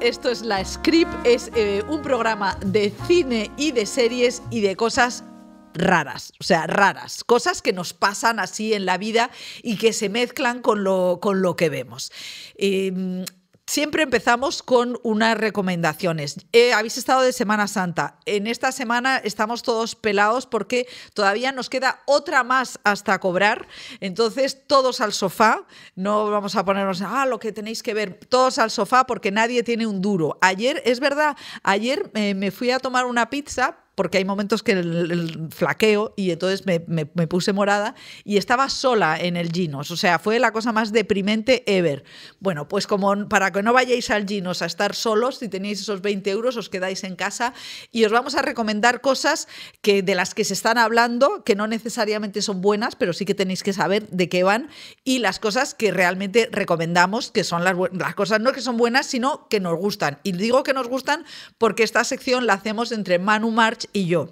esto es La Script, es eh, un programa de cine y de series y de cosas raras, o sea, raras, cosas que nos pasan así en la vida y que se mezclan con lo, con lo que vemos. Em, Siempre empezamos con unas recomendaciones. Eh, habéis estado de Semana Santa. En esta semana estamos todos pelados porque todavía nos queda otra más hasta cobrar. Entonces, todos al sofá. No vamos a ponernos, ah, lo que tenéis que ver. Todos al sofá porque nadie tiene un duro. Ayer, es verdad, ayer eh, me fui a tomar una pizza, porque hay momentos que el, flaqueo y entonces me, puse morada y estaba sola en el Ginos. O sea, fue la cosa más deprimente ever. Bueno, pues como para que no vayáis al Ginos a estar solos, si tenéis esos 20 euros, os quedáis en casa y os vamos a recomendar cosas que, de las que se están hablando, que no necesariamente son buenas, pero sí que tenéis que saber de qué van y las cosas que realmente recomendamos, que son las, las cosas no que son buenas, sino que nos gustan. Y digo que nos gustan porque esta sección la hacemos entre Manu March y yo.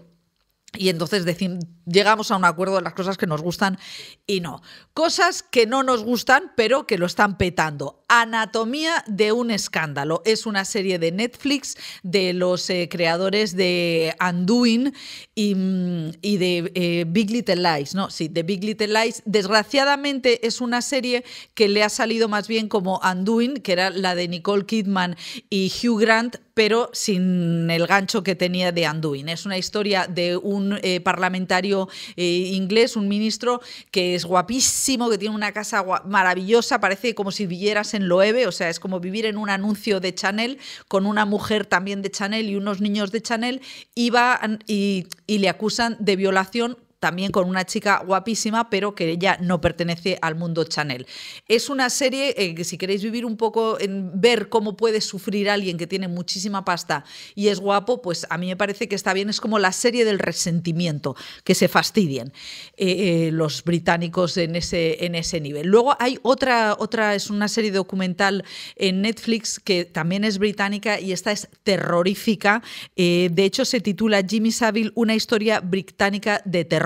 Y entonces decimos, llegamos a un acuerdo de las cosas que nos gustan y no. Cosas que no nos gustan, pero que lo están petando. Anatomía de un escándalo. Es una serie de Netflix de los eh, creadores de Undoing mm, y, de eh, Big Little Lies, ¿no? Sí, de Big Little Lies. Desgraciadamente es una serie que le ha salido más bien como Undoing, que era la de Nicole Kidman y Hugh Grant, pero sin el gancho que tenía de Undoing. Es una historia de un eh, parlamentario eh, inglés, un ministro que es guapísimo, que tiene una casa maravillosa, parece como si vivieras en Loewe, o sea, es como vivir en un anuncio de Chanel con una mujer también de Chanel y unos niños de Chanel, y, y le acusan de violación también con una chica guapísima, pero que ella no pertenece al mundo Chanel. Es una serie eh, que si queréis vivir un poco en ver cómo puede sufrir alguien que tiene muchísima pasta y es guapo, pues a mí me parece que está bien. Es como la serie del resentimiento, que se fastidien eh, eh, los británicos en ese, en ese nivel. Luego hay otra, otra, es una serie documental en Netflix que también es británica y esta es terrorífica. de hecho, se titula Jimmy Savile, una historia británica de terror.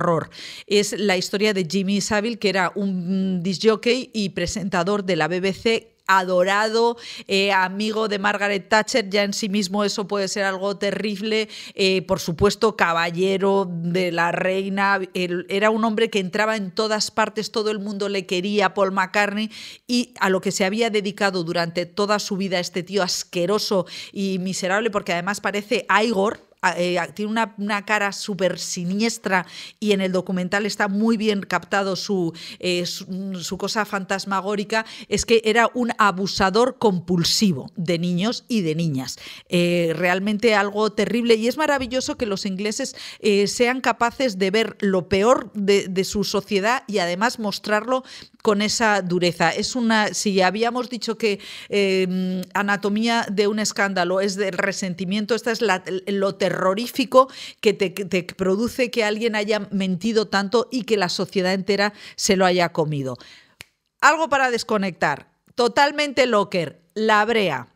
Es la historia de Jimmy Savile, que era un disc jockey y presentador de la BBC adorado, eh, amigo de Margaret Thatcher, ya en sí mismo eso puede ser algo terrible, eh, por supuesto caballero de la reina, era un hombre que entraba en todas partes, todo el mundo le quería, Paul McCartney, y a lo que se había dedicado durante toda su vida este tío asqueroso y miserable, porque además parece Igor, eh, tiene una, cara súper siniestra y en el documental está muy bien captado su, eh, mm, su, cosa fantasmagórica, es que era un abusador compulsivo de niños y de niñas. Eh, realmente algo terrible y es maravilloso que los ingleses sean capaces de ver lo peor de, su sociedad y además mostrarlo con esa dureza. Es una, si habíamos dicho que em, anatomía de un escándalo es del resentimiento, esta es lo terrible que te, te produce que alguien haya mentido tanto y que la sociedad entera se lo haya comido. Algo para desconectar. Totalmente locker. La brea.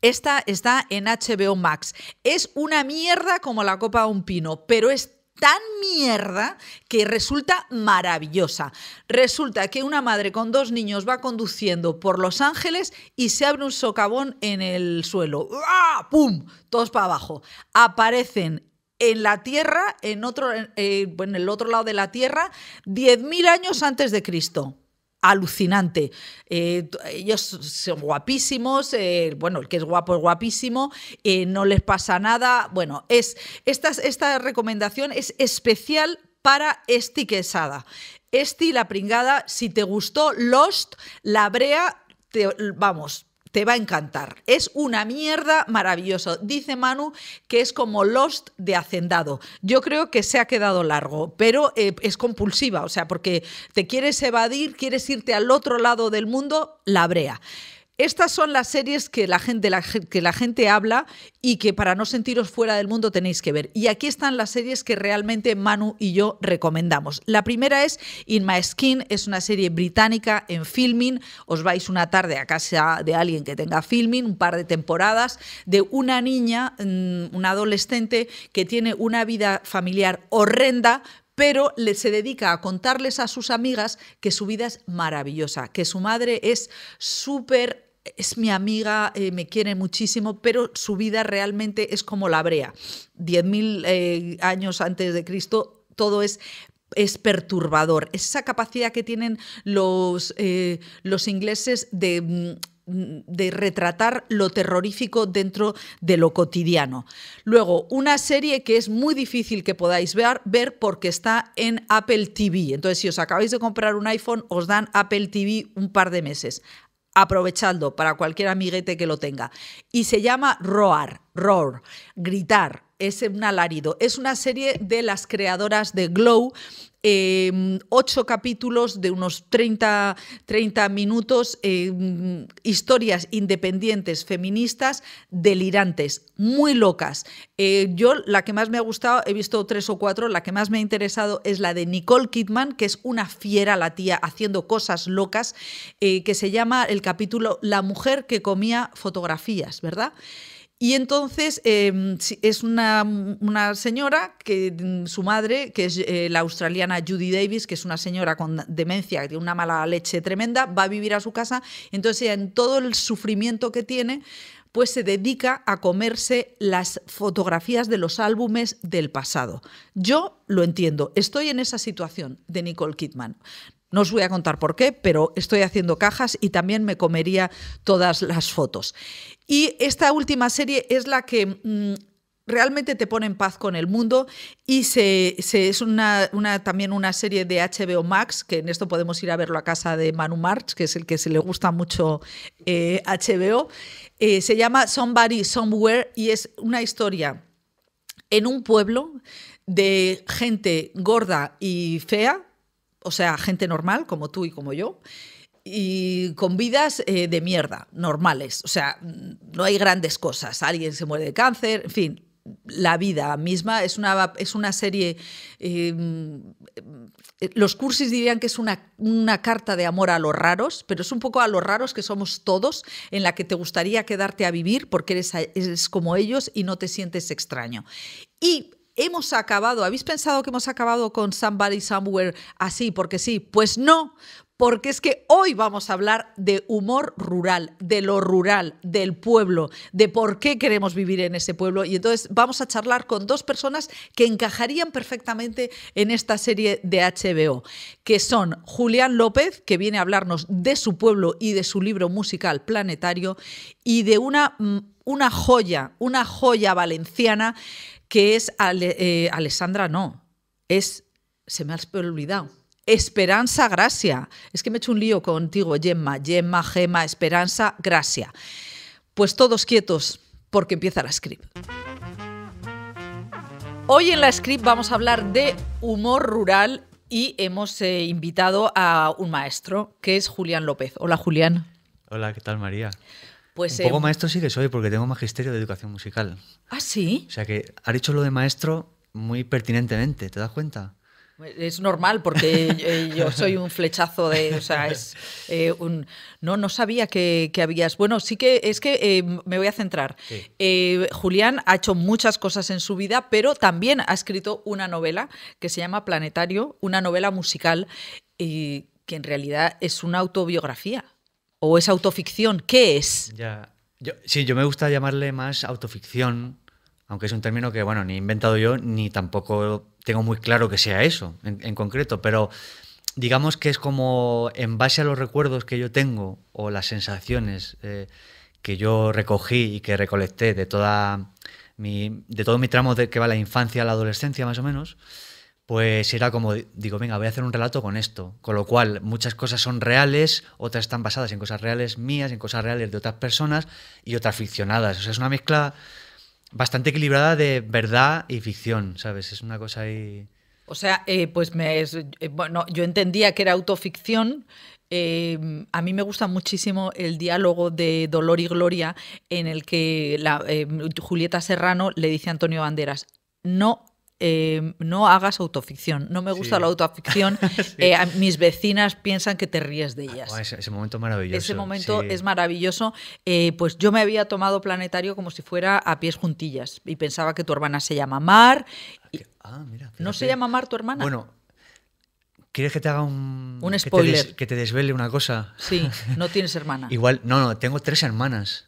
Esta está en HBO Max. Es una mierda como la copa de un pino, pero es tan mierda que resulta maravillosa. Resulta que una madre con dos niños va conduciendo por Los Ángeles y se abre un socavón en el suelo. ah ¡Pum! Todos para abajo. Aparecen en la Tierra, en, otro, en eh, el otro lado de la Tierra, 10.000 años antes de Cristo alucinante. Eh, ellos son guapísimos, eh, bueno, el que es guapo es guapísimo, eh, no les pasa nada. Bueno, es, esta, esta recomendación es especial para Esti Quesada. Esti la pringada, si te gustó Lost, la brea, te, vamos, te va a encantar. Es una mierda maravilloso. Dice Manu que es como Lost de Hacendado. Yo creo que se ha quedado largo, pero eh, es compulsiva, o sea, porque te quieres evadir, quieres irte al otro lado del mundo, la brea. Estas son las series que la, gente, que la gente habla y que para no sentiros fuera del mundo tenéis que ver. Y aquí están las series que realmente Manu y yo recomendamos. La primera es In My Skin, es una serie británica en filming. Os vais una tarde a casa de alguien que tenga filming, un par de temporadas, de una niña, mm, una adolescente que tiene una vida familiar horrenda, pero se dedica a contarles a sus amigas que su vida es maravillosa, que su madre es súper es mi amiga, eh, me quiere muchísimo, pero su vida realmente es como la brea. 10.000 eh, años antes de Cristo, todo es es perturbador. Esa capacidad que tienen los, eh, los ingleses de, mm, de, retratar lo terrorífico dentro de lo cotidiano. Luego, una serie que es muy difícil que podáis ver, ver porque está en Apple TV. Entonces, si os acabáis de comprar un iPhone, os dan Apple TV un par de meses aprovechando para cualquier amiguete que lo tenga. Y se llama Roar, Roar, gritar, es un alarido. Es una serie de las creadoras de Glow Em, ocho capítulos de unos 30, 30 minutos, em, historias independientes, feministas, delirantes, muy locas. Eh, yo la que más me ha gustado, he visto tres o cuatro, la que más me ha interesado es la de Nicole Kidman, que es una fiera la tía haciendo cosas locas, eh, que se llama el capítulo La mujer que comía fotografías, ¿verdad? Y entonces em, es una, señora que mm, su madre, que es eh, la australiana Judy Davis, que es una señora con demencia, que tiene una mala leche tremenda, va a vivir a su casa. Entonces en todo el sufrimiento que tiene, pues se dedica a comerse las fotografías de los álbumes del pasado. Yo lo entiendo, estoy en esa situación de Nicole Kidman. No os voy a contar por qué, pero estoy haciendo cajas y también me comería todas las fotos. Y esta última serie es la que mm, realmente te pone en paz con el mundo y se, es una, también una serie de HBO Max, que en esto podemos ir a verlo a casa de Manu March, que es el que se le gusta mucho HBO. Eh, eh, se llama Somebody Somewhere y es una historia en un pueblo de gente gorda y fea o sea, gente normal como tú y como yo, y con vidas eh, de mierda, normales. O sea, no hay grandes cosas. Alguien se muere de cáncer, en fin. La vida misma es una, es una serie. Eh, eh, los cursis dirían que es una, una carta de amor a los raros, pero es un poco a los raros que somos todos, en la que te gustaría quedarte a vivir porque eres, eres como ellos y no te sientes extraño. Y hemos acabado, ¿habéis pensado que hemos acabado con Somebody Somewhere así porque sí? Pues no, porque es que hoy vamos a hablar de humor rural, de lo rural, del pueblo, de por qué queremos vivir en ese pueblo. Y entonces vamos a charlar con dos personas que encajarían perfectamente en esta serie de HBO, que son Julián López, que viene a hablarnos de su pueblo y de su libro musical planetario, y de una, mm, una joya, una joya valenciana que es eh, Alessandra, no, es, se me ha olvidado, Esperanza Gracia. Es que me he hecho un lío contigo, Gemma, Gemma, Gema, Esperanza Gracia. Pues todos quietos, porque empieza la script. Hoy en la script vamos a hablar de humor rural y hemos eh, invitado a un maestro, que es Julián López. Hola, Julián. Hola, ¿qué tal, María? Pues, un poco em, maestro sí que soy, porque tengo magisterio de educación musical. Ah, sí. O sea que has dicho lo de maestro muy pertinentemente, ¿te das cuenta? Es normal porque yo soy un flechazo de, o sea, es eh, un, no, no sabía que, que, habías. Bueno, sí que es que eh, me voy a centrar. Eh, Julián ha hecho muchas cosas en su vida, pero también ha escrito una novela que se llama Planetario, una novela musical que en realidad es una autobiografía. ¿O es autoficción? ¿Qué es? Ya. sí, yo me gusta llamarle más autoficción, aunque es un término que, bueno, ni he inventado yo, ni tampoco tengo muy claro que sea eso en, concreto, pero digamos que es como en base a los recuerdos que yo tengo o las sensaciones eh, que yo recogí y que recolecté de toda de todo mi tramo de, que va la infancia a la adolescencia más o menos, pues era como, digo, venga, voy a hacer un relato con esto. Con lo cual, muchas cosas son reales, otras están basadas en cosas reales mías, en cosas reales de otras personas y otras ficcionadas. O sea, es una mezcla bastante equilibrada de verdad y ficción, ¿sabes? Es una cosa ahí... O sea, eh, pues me eh, bueno, yo entendía que era autoficción, em, a mí me gusta muchísimo el diálogo de Dolor y Gloria en el que la, em, Julieta Serrano le dice a Antonio Banderas, no Em, no hagas autoficción. No me gusta la autoficción. Eh, mis vecinas piensan que te ríes de ellas. Ah, ese, momento maravilloso. Ese momento es maravilloso. Eh, pues yo me había tomado planetario como si fuera a pies juntillas y pensaba que tu hermana se llama Mar. ah, ah mira, ¿No se llama Mar tu hermana? Bueno, ¿Quieres que te haga un, spoiler? Que te, que te, desvele una cosa. Sí, no tienes hermana. Igual, no, no, tengo tres hermanas.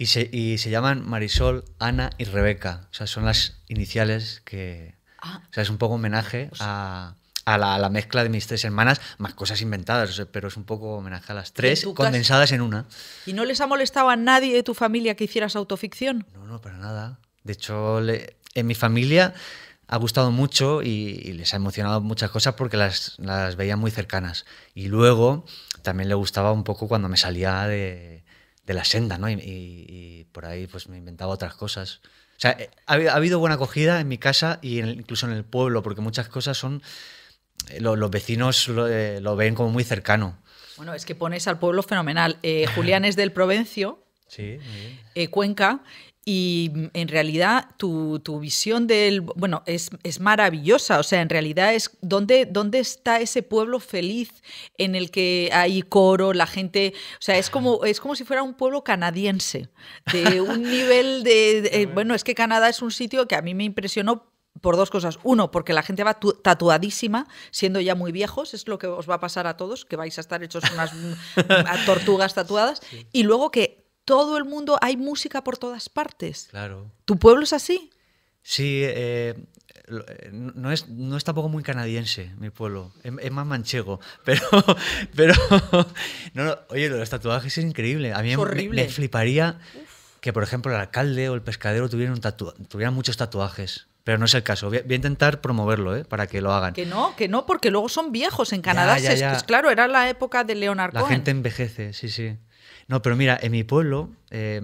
Y se, y se llaman Marisol, Ana y Rebeca. O sea, son las iniciales que... Ah. O sea, es un poco homenaje pues a, a, la, la, mezcla de mis tres hermanas, más cosas inventadas, pero es un poco homenaje a las tres condensadas en una. ¿Y no les ha molestado a nadie de tu familia que hicieras autoficción? No, no, para nada. De hecho, le, en mi familia ha gustado mucho y, les ha emocionado muchas cosas porque las, las veía muy cercanas. Y luego también le gustaba un poco cuando me salía de de la senda, ¿no? Y, por ahí pues me inventaba otras cosas. O sea, ha, habido buena acogida en mi casa y incluso en el pueblo, porque muchas cosas son... Eh, los vecinos eh, lo, ven como muy cercano. Bueno, es que pones al pueblo fenomenal. Eh, Julián es del Provencio, sí, Cuenca, y mm, en realidad tu, visión del, bueno, es, maravillosa, o sea, en realidad es ¿dónde, dónde está ese pueblo feliz en el que hay coro, la gente, o sea, es como, es como si fuera un pueblo canadiense, de un nivel de, bueno, es que Canadá es un sitio que a mí me impresionó por dos cosas. Uno, porque la gente va tatuadísima, siendo ya muy viejos, es lo que os va a pasar a todos, que vais a estar hechos unas mm, tortugas tatuadas. Y luego que todo el mundo, hay música por todas partes. Claro. ¿Tu pueblo es así? Sí, eh, eh, no, es, no tampoco muy canadiense mi pueblo, es, más manchego, pero, pero oye, los tatuajes es increíble, a mí me, fliparía que por ejemplo el alcalde o el pescadero tuvieran, muchos tatuajes. Pero no es el caso. Voy a intentar promoverlo, ¿eh? Para que lo hagan. Que no, que no, porque luego son viejos. En Canadá, claro, era la época de Leonardo. La gente envejece, sí, sí. No, pero mira, en mi pueblo. Eh,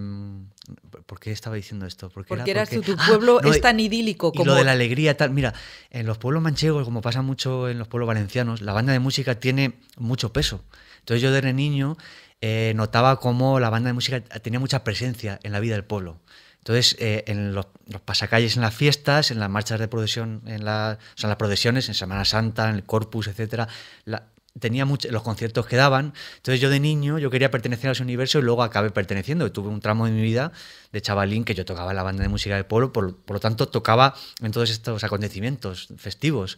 ¿Por qué estaba diciendo esto? Porque, porque era, tu, pueblo es tan idílico. Y como... lo de la alegría, tal. Mira, en los pueblos manchegos, como pasa mucho en los pueblos valencianos, la banda de música tiene mucho peso. Entonces yo desde niño eh, notaba cómo la banda de música tenía mucha presencia en la vida del pueblo. Entonces, eh, en los, pasacalles, en las fiestas, en las marchas de procesión, en, las procesiones, en Semana Santa, en el Corpus, etcétera, la, tenía los conciertos que daban. Entonces yo de niño, yo quería pertenecer a ese universo y luego acabé perteneciendo. Tuve un tramo de mi vida de chavalín que yo tocaba la banda de música del pueblo, por, lo tanto tocaba en todos estos acontecimientos festivos.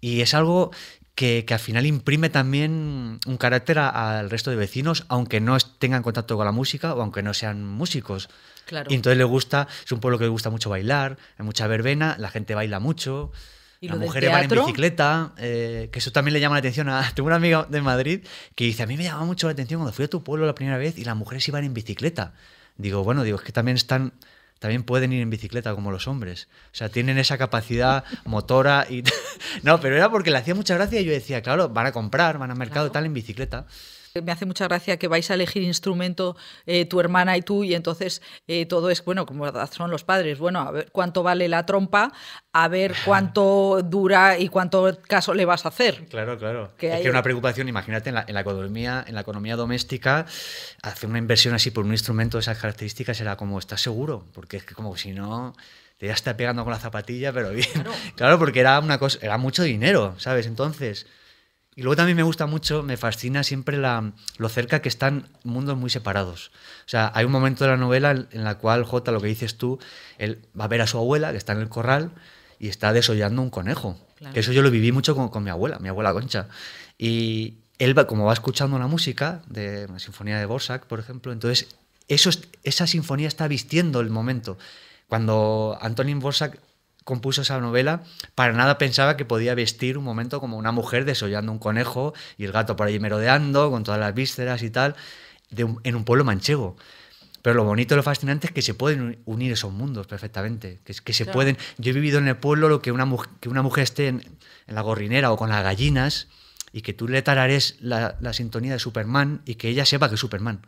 Y es algo que, que al final imprime también un carácter al resto de vecinos, aunque no tengan contacto con la música o aunque no sean músicos. Claro. Y entonces le gusta, es un pueblo que le gusta mucho bailar, hay mucha verbena, la gente baila mucho. ¿Y Las mujeres van en bicicleta, eh, que eso también le llama la atención. A, tengo una amiga de Madrid que dice, a mí me llamaba mucho la atención cuando fui a tu pueblo la primera vez y las mujeres iban en bicicleta. Digo, bueno, digo, es que también están también pueden ir en bicicleta como los hombres. O sea, tienen esa capacidad motora y... no, pero era porque le hacía mucha gracia y yo decía, claro, van a comprar, van al mercado y tal en bicicleta me hace mucha gracia que vais a elegir instrumento eh, tu hermana y tú, y entonces eh, todo es, bueno, como son los padres, bueno, a ver cuánto vale la trompa, a ver cuánto dura y cuánto caso le vas a hacer. Claro, claro. Que es una preocupación, imagínate, en la, economía, en la economía doméstica, hacer una inversión así por un instrumento de esas características era como, ¿estás seguro? Porque es que como si no te ya está pegando con la zapatilla, pero bien. Claro, porque era una cosa, era mucho dinero, ¿sabes? Entonces, y luego también me gusta mucho, me fascina siempre la, lo cerca que están mundos muy separados. O sea, hay un momento de la novela en, la cual J, lo que dices tú, él va a ver a su abuela, que está en el corral, y está desollando un conejo. eso yo lo viví mucho con, mi abuela, mi abuela Concha. Y él, va, como va escuchando la música de la sinfonía de Borsak, por ejemplo, entonces eso, esa sinfonía está vistiendo el momento. Cuando Antonin Borsak compuso esa novela, para nada pensaba que podía vestir un momento como una mujer desollando un conejo y el gato por allí merodeando con todas las vísceras y tal, de en un pueblo manchego. Pero lo bonito y lo fascinante es que se pueden unir esos mundos perfectamente. Que, que se pueden. Yo he vivido en el pueblo lo que una, que una mujer esté en, la gorrinera o con las gallinas y que tú le tarares la, la sintonía de Superman y que ella sepa que es Superman.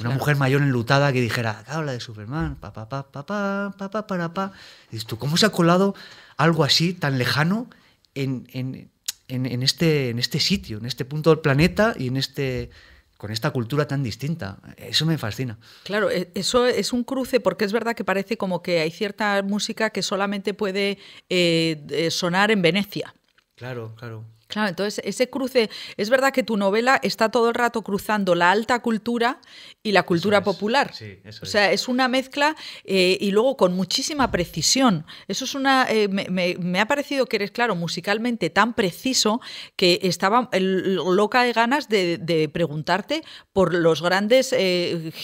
Una mujer mayor enlutada que dijera, habla de Superman, pa, pa, pa, pa, pa, pa, pa, para, pa. ¿cómo se ha colado algo así tan lejano en, en, en, este, en este sitio, en este punto del planeta y en este con esta cultura tan distinta. Eso me fascina. Claro, e, eso es un cruce porque es verdad que parece como que hay cierta música que solamente puede eh, sonar en Venecia. Claro, claro. Claro, entonces ese cruce, es verdad que tu novela está todo el rato cruzando la alta cultura y la cultura popular. Sí, eso o sea, es, una mezcla eh, y luego con muchísima precisión. Eso es una. Eh, me, ha parecido que eres, claro, musicalmente tan preciso que estaba eh, loca de ganas de, preguntarte por los grandes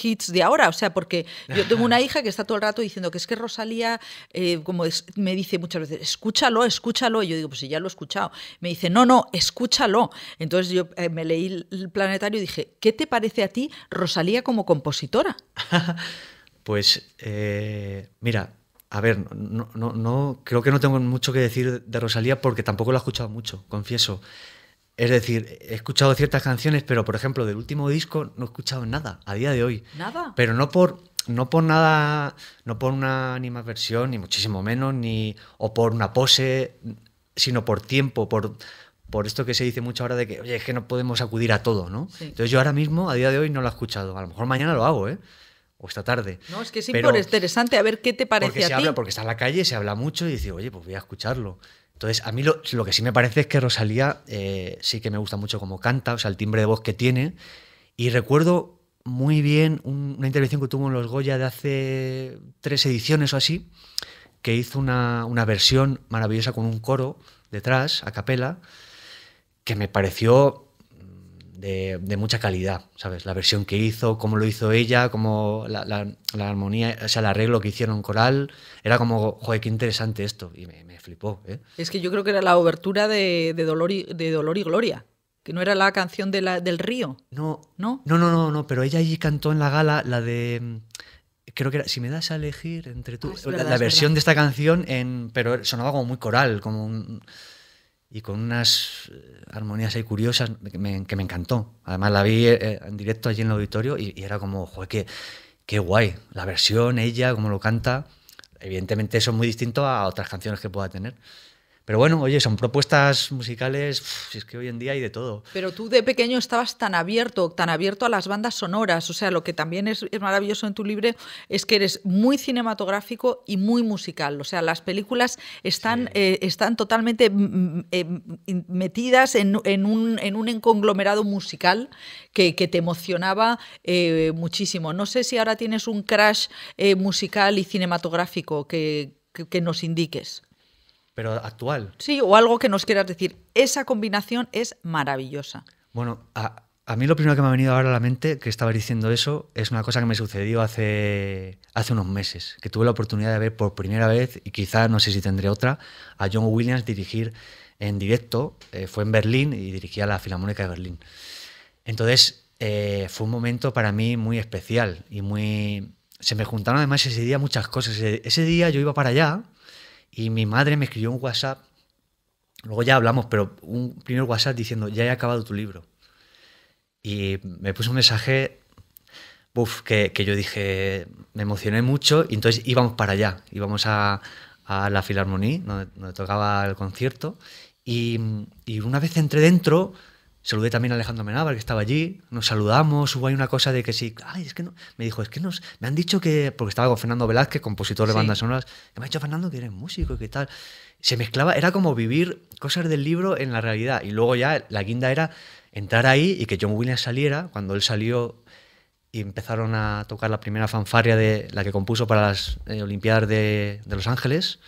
hits de ahora. O sea, porque yo tengo una hija que está todo el rato diciendo que es que Rosalía, como me dice muchas veces, escúchalo, escúchalo. Y yo digo, pues si ya lo he escuchado. Me dice, no, no escúchalo. Entonces yo eh, me leí el planetario y dije, ¿qué te parece a ti Rosalía como compositora? pues eh, mira, a ver, no, creo que no tengo mucho que decir de Rosalía porque tampoco la he escuchado mucho, confieso. Es decir, he escuchado ciertas canciones, pero por ejemplo, del último disco no he escuchado nada a día de hoy. Nada. Pero no por, no por nada, no por una versión, ni muchísimo menos, ni, o por una pose, sino por tiempo, por, por esto que se dice mucho ahora de que, oye, es que no podemos acudir a todo, ¿no? Entonces yo ahora mismo, a día de hoy, no lo he escuchado. A lo mejor mañana lo hago, ¿eh? O esta tarde. No, es que sí, Pero, es interesante, a ver qué te parece porque se a ti. porque está en la calle, se habla mucho y dice, oye, pues voy a escucharlo. Entonces, a mí lo, que sí me parece es que Rosalía eh, sí que me gusta mucho cómo canta, o sea, el timbre de voz que tiene. Y recuerdo muy bien una intervención que tuvo en Los Goya de hace tres ediciones o así, que hizo una, una versión maravillosa con un coro detrás, a capela, que me pareció mm, de, mucha calidad, ¿sabes? La versión que hizo, cómo lo hizo ella, cómo la, armonía, o sea, el arreglo que hicieron coral, era como, joder, qué interesante esto, y me, flipó. ¿eh? Es que yo creo que era la obertura de, dolor, y, de dolor y Gloria, que no era la canción de la, del río. No, no, no, no, no, pero ella allí cantó en la gala la de mm, creo que era, si me das a elegir entre tú, ah, la, versión de esta canción, en, pero sonaba como muy coral, como un, y con unas eh, armonías ahí curiosas que me, encantó. Además la vi eh, eh, en directo allí en el auditorio y, era como, joder, qué, qué guay. La versión, ella, cómo lo canta. Evidentemente eso es muy distinto a otras canciones que pueda tener. Pero bueno, oye, son propuestas musicales, si es que hoy en día hay de todo. Pero tú de pequeño estabas tan abierto, tan abierto a las bandas sonoras. O sea, lo que también es, maravilloso en tu libro es que eres muy cinematográfico y muy musical. O sea, las películas están, eh, están totalmente mm, mm, eh, metidas en, un, en conglomerado musical que, te emocionaba eh, muchísimo. No sé si ahora tienes un crash musical y cinematográfico que nos indiques pero actual. Sí, o algo que nos quieras decir. Esa combinación es maravillosa. Bueno, a, mí lo primero que me ha venido ahora a la mente, que estaba diciendo eso, es una cosa que me sucedió hace, hace unos meses, que tuve la oportunidad de ver por primera vez, y quizá no sé si tendré otra, a John Williams dirigir en directo. Eh, fue en Berlín y dirigía la Filarmónica de Berlín. Entonces, eh, fue un momento para mí muy especial y muy... Se me juntaron además ese día muchas cosas. Ese día yo iba para allá y mi madre me escribió un WhatsApp, luego ya hablamos, pero un primer WhatsApp diciendo, ya he acabado tu libro. Y me puso un mensaje uff, que, que, yo dije, me emocioné mucho y entonces íbamos para allá, íbamos a, a la Filarmonía, donde, tocaba el concierto. Y, y una vez entré dentro, Saludé también a Alejandro Menábal, que estaba allí. Nos saludamos. Hubo ahí una cosa de que sí. Ay, es que no. Me dijo, es que nos. Me han dicho que. Porque estaba con Fernando Velázquez, compositor de bandas sonoras. Que me ha dicho Fernando que eres músico y que tal. Se mezclaba. Era como vivir cosas del libro en la realidad. Y luego ya la guinda era entrar ahí y que John Williams saliera. Cuando él salió y empezaron a tocar la primera fanfarria de la que compuso para las eh, Olimpiadas de, Los Ángeles,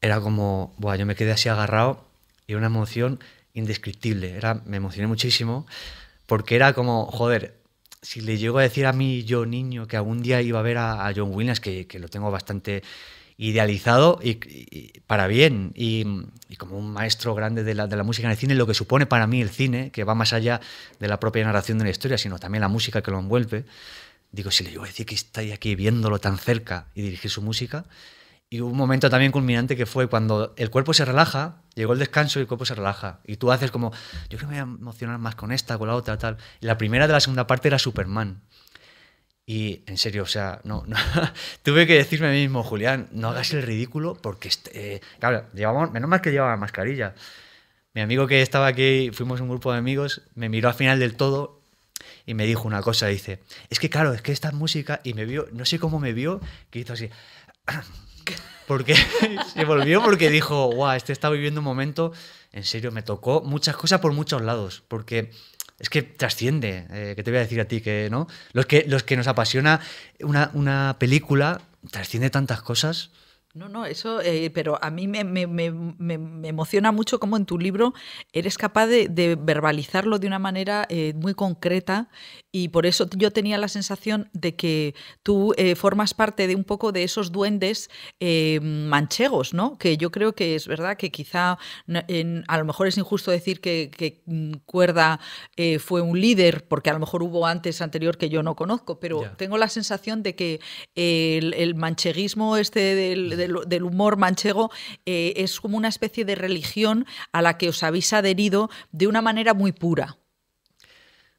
era como. Buah, yo me quedé así agarrado. Y una emoción indescriptible. Era, me emocioné muchísimo porque era como, joder, si le llego a decir a mí, yo niño, que algún día iba a ver a, John Williams, que, lo tengo bastante idealizado y, para bien, y, como un maestro grande de la, de la, música en el cine, lo que supone para mí el cine, que va más allá de la propia narración de la historia, sino también la música que lo envuelve, digo, si le llego a decir que estoy aquí viéndolo tan cerca y dirigir su música, y un momento también culminante que fue cuando el cuerpo se relaja, llegó el descanso y el cuerpo se relaja. Y tú haces como, yo creo que me voy a emocionar más con esta, con la otra, tal. Y la primera de la segunda parte era Superman. Y en serio, o sea, no, no. tuve que decirme a mí mismo, Julián, no hagas el ridículo porque, este, eh, claro, llevamos, menos mal que llevaba mascarilla. Mi amigo que estaba aquí, fuimos un grupo de amigos, me miró al final del todo y me dijo una cosa, dice, es que claro, es que esta música, y me vio, no sé cómo me vio, que hizo así. Porque se volvió porque dijo, guau, este está viviendo un momento, en serio, me tocó muchas cosas por muchos lados, porque es que trasciende, eh, que te voy a decir a ti que, ¿no? Los que, los que nos apasiona una, una película, trasciende tantas cosas. No, no, eso, eh, pero a mí me, me, me, me, emociona mucho cómo en tu libro eres capaz de, verbalizarlo de una manera eh, muy concreta y por eso yo tenía la sensación de que tú eh, formas parte de un poco de esos duendes em, manchegos, ¿no? Que yo creo que es verdad que quizá a lo mejor es injusto decir que, mm, Cuerda eh, fue un líder, porque a lo mejor hubo antes anterior que yo no conozco, pero tengo la sensación de que el, mancheguismo este del humor manchego eh, es como una especie de religión a la que os habéis adherido de una manera muy pura.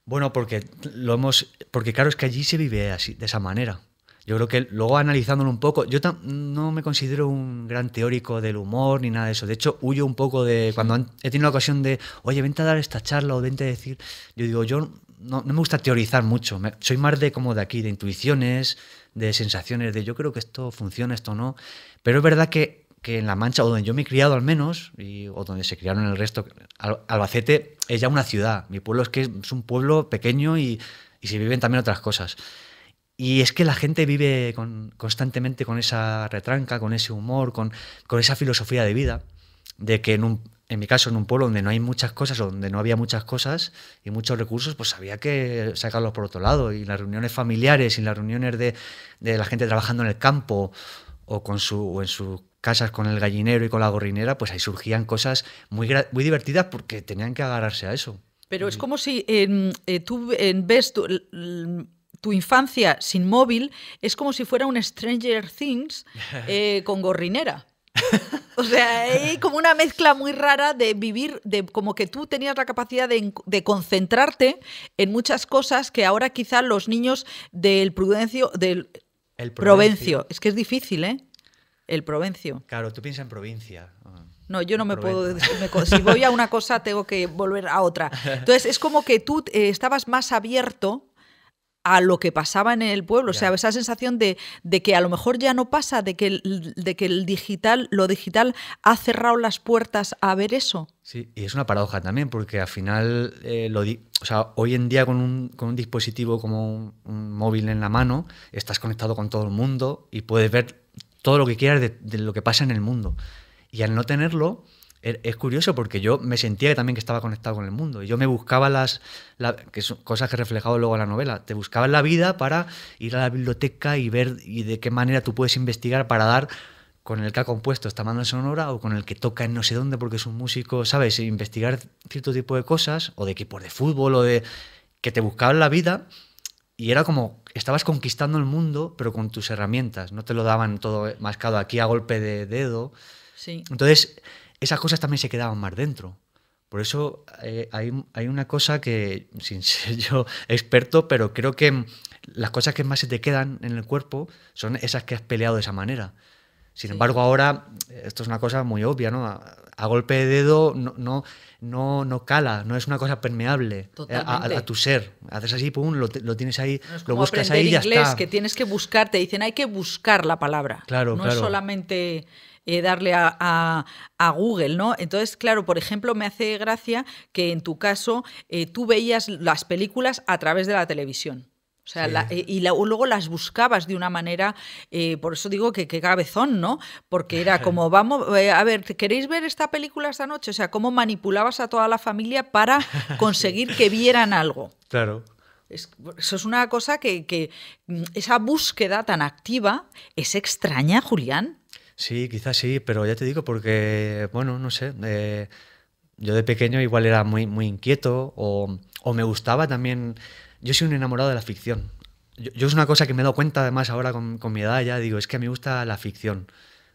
Bueno, porque lo hemos. Porque claro, es que allí se vive así, de esa manera. Yo creo que luego analizándolo un poco, yo no me considero un gran teórico del humor ni nada de eso. De hecho, huyo un poco de. Cuando he tenido la ocasión de, oye, vente a dar esta charla o vente a decir. Yo digo, yo no, me gusta teorizar mucho. soy más de como de aquí, de intuiciones, de sensaciones, de yo creo que esto funciona, esto no. Pero es verdad que que en La Mancha, o donde yo me he criado al menos, y, o donde se criaron el resto, Albacete es ya una ciudad. Mi pueblo es que es un pueblo pequeño y, y se viven también otras cosas. Y es que la gente vive con, constantemente con esa retranca, con ese humor, con, con esa filosofía de vida, de que en, un, en mi caso, en un pueblo donde no hay muchas cosas o donde no había muchas cosas y muchos recursos, pues había que sacarlos por otro lado. Y las reuniones familiares y las reuniones de, de la gente trabajando en el campo o, con su, o en casas con el gallinero y con la gorrinera, pues ahí surgían cosas muy, muy divertidas porque tenían que agarrarse a eso. Pero es como si eh, eh, tú eh, ves tu, tu, infancia sin móvil, es como si fuera un Stranger Things con gorrinera. o sea, hay como una mezcla muy rara de vivir, de como que tú tenías la capacidad de, concentrarte en muchas cosas que ahora quizás los niños del Prudencio, del Provencio, es que es difícil, ¿eh? el Provencio. Claro, tú piensas en provincia. No, yo no me puedo. decir. si voy a una cosa, tengo que volver a otra. Entonces, es como que tú eh, estabas más abierto a lo que pasaba en el pueblo. O sea, esa sensación de, que a lo mejor ya no pasa, de que, digital, lo digital ha cerrado las puertas a ver eso. Sí, y es una paradoja también, porque al final, eh, o sea, hoy en día con un, dispositivo como un móvil en la mano, estás conectado con todo el mundo y puedes ver todo lo que quieras de, lo que pasa en el mundo. Y al no tenerlo, er, es curioso porque yo me sentía también que estaba conectado con el mundo. Y yo me buscaba las, cosas que he reflejado luego en la novela, te buscaba en la vida para ir a la biblioteca y ver y de qué manera tú puedes investigar para dar con el que ha compuesto esta banda sonora o con el que toca en no sé dónde porque es un músico, ¿sabes? E investigar cierto tipo de cosas o de equipos de fútbol o de que te buscaban la vida y era como, estabas conquistando el mundo, pero con tus herramientas, no te lo daban todo mascado aquí a golpe de dedo. Sí. Entonces, esas cosas también se quedaban más dentro. Por eso eh, hay, una cosa que, sin ser yo experto, pero creo que las cosas que más se te quedan en el cuerpo son esas que has peleado de esa manera. Sin embargo, ahora, esto es una cosa muy obvia, ¿no? a golpe de dedo no, no, no, cala, no es una cosa permeable eh, a, tu ser. Haces así, pum, lo, lo tienes ahí, lo buscas ahí y ya inglés, que tienes que buscar, te dicen, hay que buscar la palabra. Claro, no solamente... Eh, darle a, a, Google, ¿no? Entonces, claro, por ejemplo, me hace gracia que en tu caso eh, tú veías las películas a través de la televisión. O sea, eh, y luego las buscabas de una manera, eh, por eso digo que, cabezón, ¿no? Porque era como, vamos, eh, a ver, ¿queréis ver esta película esta noche? O sea, cómo manipulabas a toda la familia para conseguir que vieran algo. Claro. eso es una cosa que, mm, esa búsqueda tan activa es extraña, Julián. Sí, quizás sí, pero ya te digo, porque, bueno, no sé. yo de pequeño igual era muy, muy inquieto o, o me gustaba también yo soy un enamorado de la ficción. Yo, es una cosa que me he dado cuenta además ahora con, mi edad ya, digo, es que a mí me gusta la ficción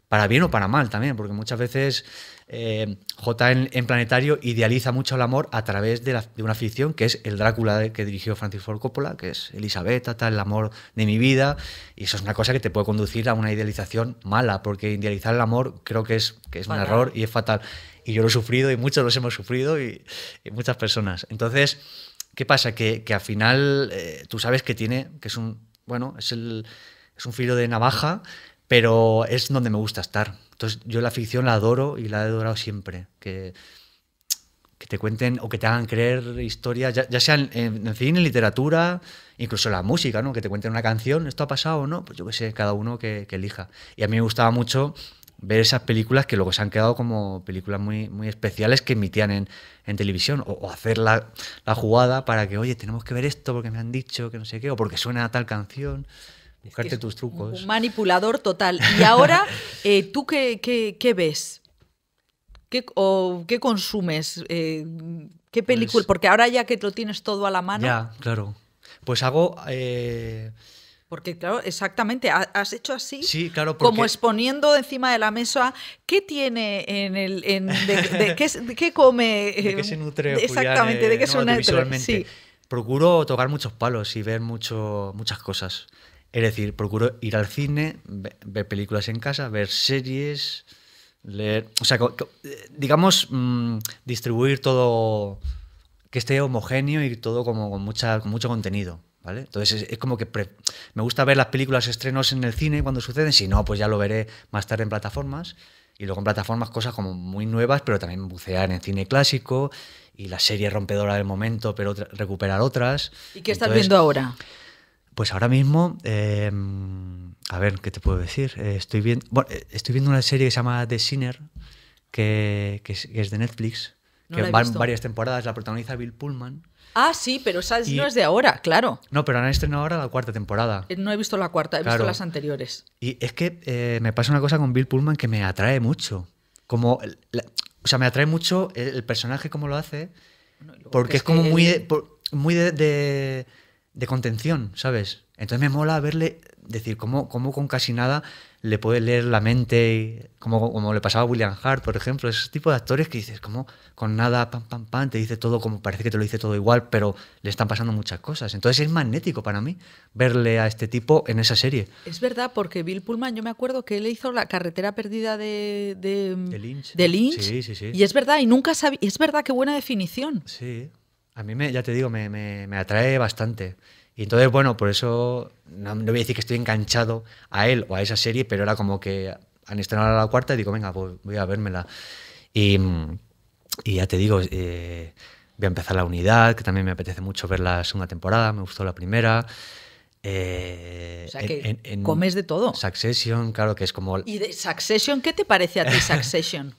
para bien o para mal también, porque muchas veces eh, J en, Planetario idealiza mucho el amor a través de, una ficción que es el Drácula eh, que dirigió Francis Ford Coppola, que es Elisabetta, tal, el amor de mi vida, y eso es una cosa que te puede conducir a una idealización mala, porque idealizar el amor creo que es, que es un error y es fatal. Y yo lo he sufrido y muchos los hemos sufrido y muchas personas. Entonces, ¿Qué pasa? Que, al final eh, tú sabes que tiene, que es un, bueno, es, el, es un filo de navaja, pero es donde me gusta estar. Entonces yo la ficción la adoro y la he adorado siempre. Que, que te cuenten o que te hagan creer historias, ya, ya sea en, cine, en literatura, incluso la música, ¿no? Que te cuenten una canción, esto ha pasado o no, pues yo qué sé, cada uno que elija. Y a mí me gustaba mucho ver esas películas que luego se han quedado como películas muy, muy especiales que emitían en, televisión, o, hacer la, jugada para que, oye, tenemos que ver esto porque me han dicho que no sé qué, o porque suena a tal canción. Buscarte tus trucos. manipulador total. Y ahora, eh, ¿tú qué, ves? ¿Qué, consumes? Eh, ¿Qué pues película? porque ahora ya que lo tienes todo a la mano. Ya, claro. Pues hago. Eh, porque, claro, exactamente, has hecho así, como exponiendo encima de la mesa qué tiene en el. de, qué, come. de qué se nutre. Eh, exactamente, eh, de qué es nutre. Procuro tocar muchos palos y ver mucho, muchas cosas. Es decir, procuro ir al cine, ver películas en casa, ver series, leer. O sea, eh, digamos, mm, distribuir todo que esté homogéneo y todo como con, mucha, con mucho contenido. Entonces es, como que me gusta ver las películas estrenos en el cine cuando suceden, si no, pues ya lo veré más tarde en plataformas. Y luego en plataformas cosas como muy nuevas, pero también bucear en cine clásico y la serie rompedora del momento, pero recuperar otras. ¿Y qué estás viendo ahora? Pues ahora mismo, em, a ver, ¿qué te puedo decir? Eh, eh, estoy, viendo, una serie que se llama The Sinner, que es de Netflix, que van varias temporadas, la protagoniza Bill Pullman. Ah, sí, pero esa no es de ahora, claro. No, pero han estrenado ahora la cuarta temporada. Eh, no he visto la cuarta, he visto las anteriores. Y es que eh, me pasa una cosa con Bill Pullman que me atrae mucho. Como, o sea, me atrae mucho el, personaje como lo hace, porque es, como muy, muy de, de, de contención, ¿sabes? Entonces me mola verle decir, ¿cómo, con casi nada le puede leer la mente? Como, como le pasaba a William Hart, por ejemplo, ese tipo de actores que dices, como con nada, pam, pam, pam, te dice todo como parece que te lo dice todo igual, pero le están pasando muchas cosas. Entonces es magnético para mí verle a este tipo en esa serie. Es verdad, porque Bill Pullman, yo me acuerdo que él hizo La carretera perdida de, de, Lynch. sí, sí, sí. Y es verdad, y nunca es verdad, qué buena definición. Sí, a mí me, ya te digo, me, me atrae bastante. Y entonces, bueno, por eso no, voy a decir que estoy enganchado a él o a esa serie, pero era como que han estrenado la cuarta y digo, venga, pues voy a vérmela. Y, y ya te digo, eh, voy a empezar la unidad, que también me apetece mucho ver la segunda temporada, me gustó la primera. Eh, o sea que comes de todo. Succession, claro que es como. ¿Y de Succession qué te parece a ti, Succession?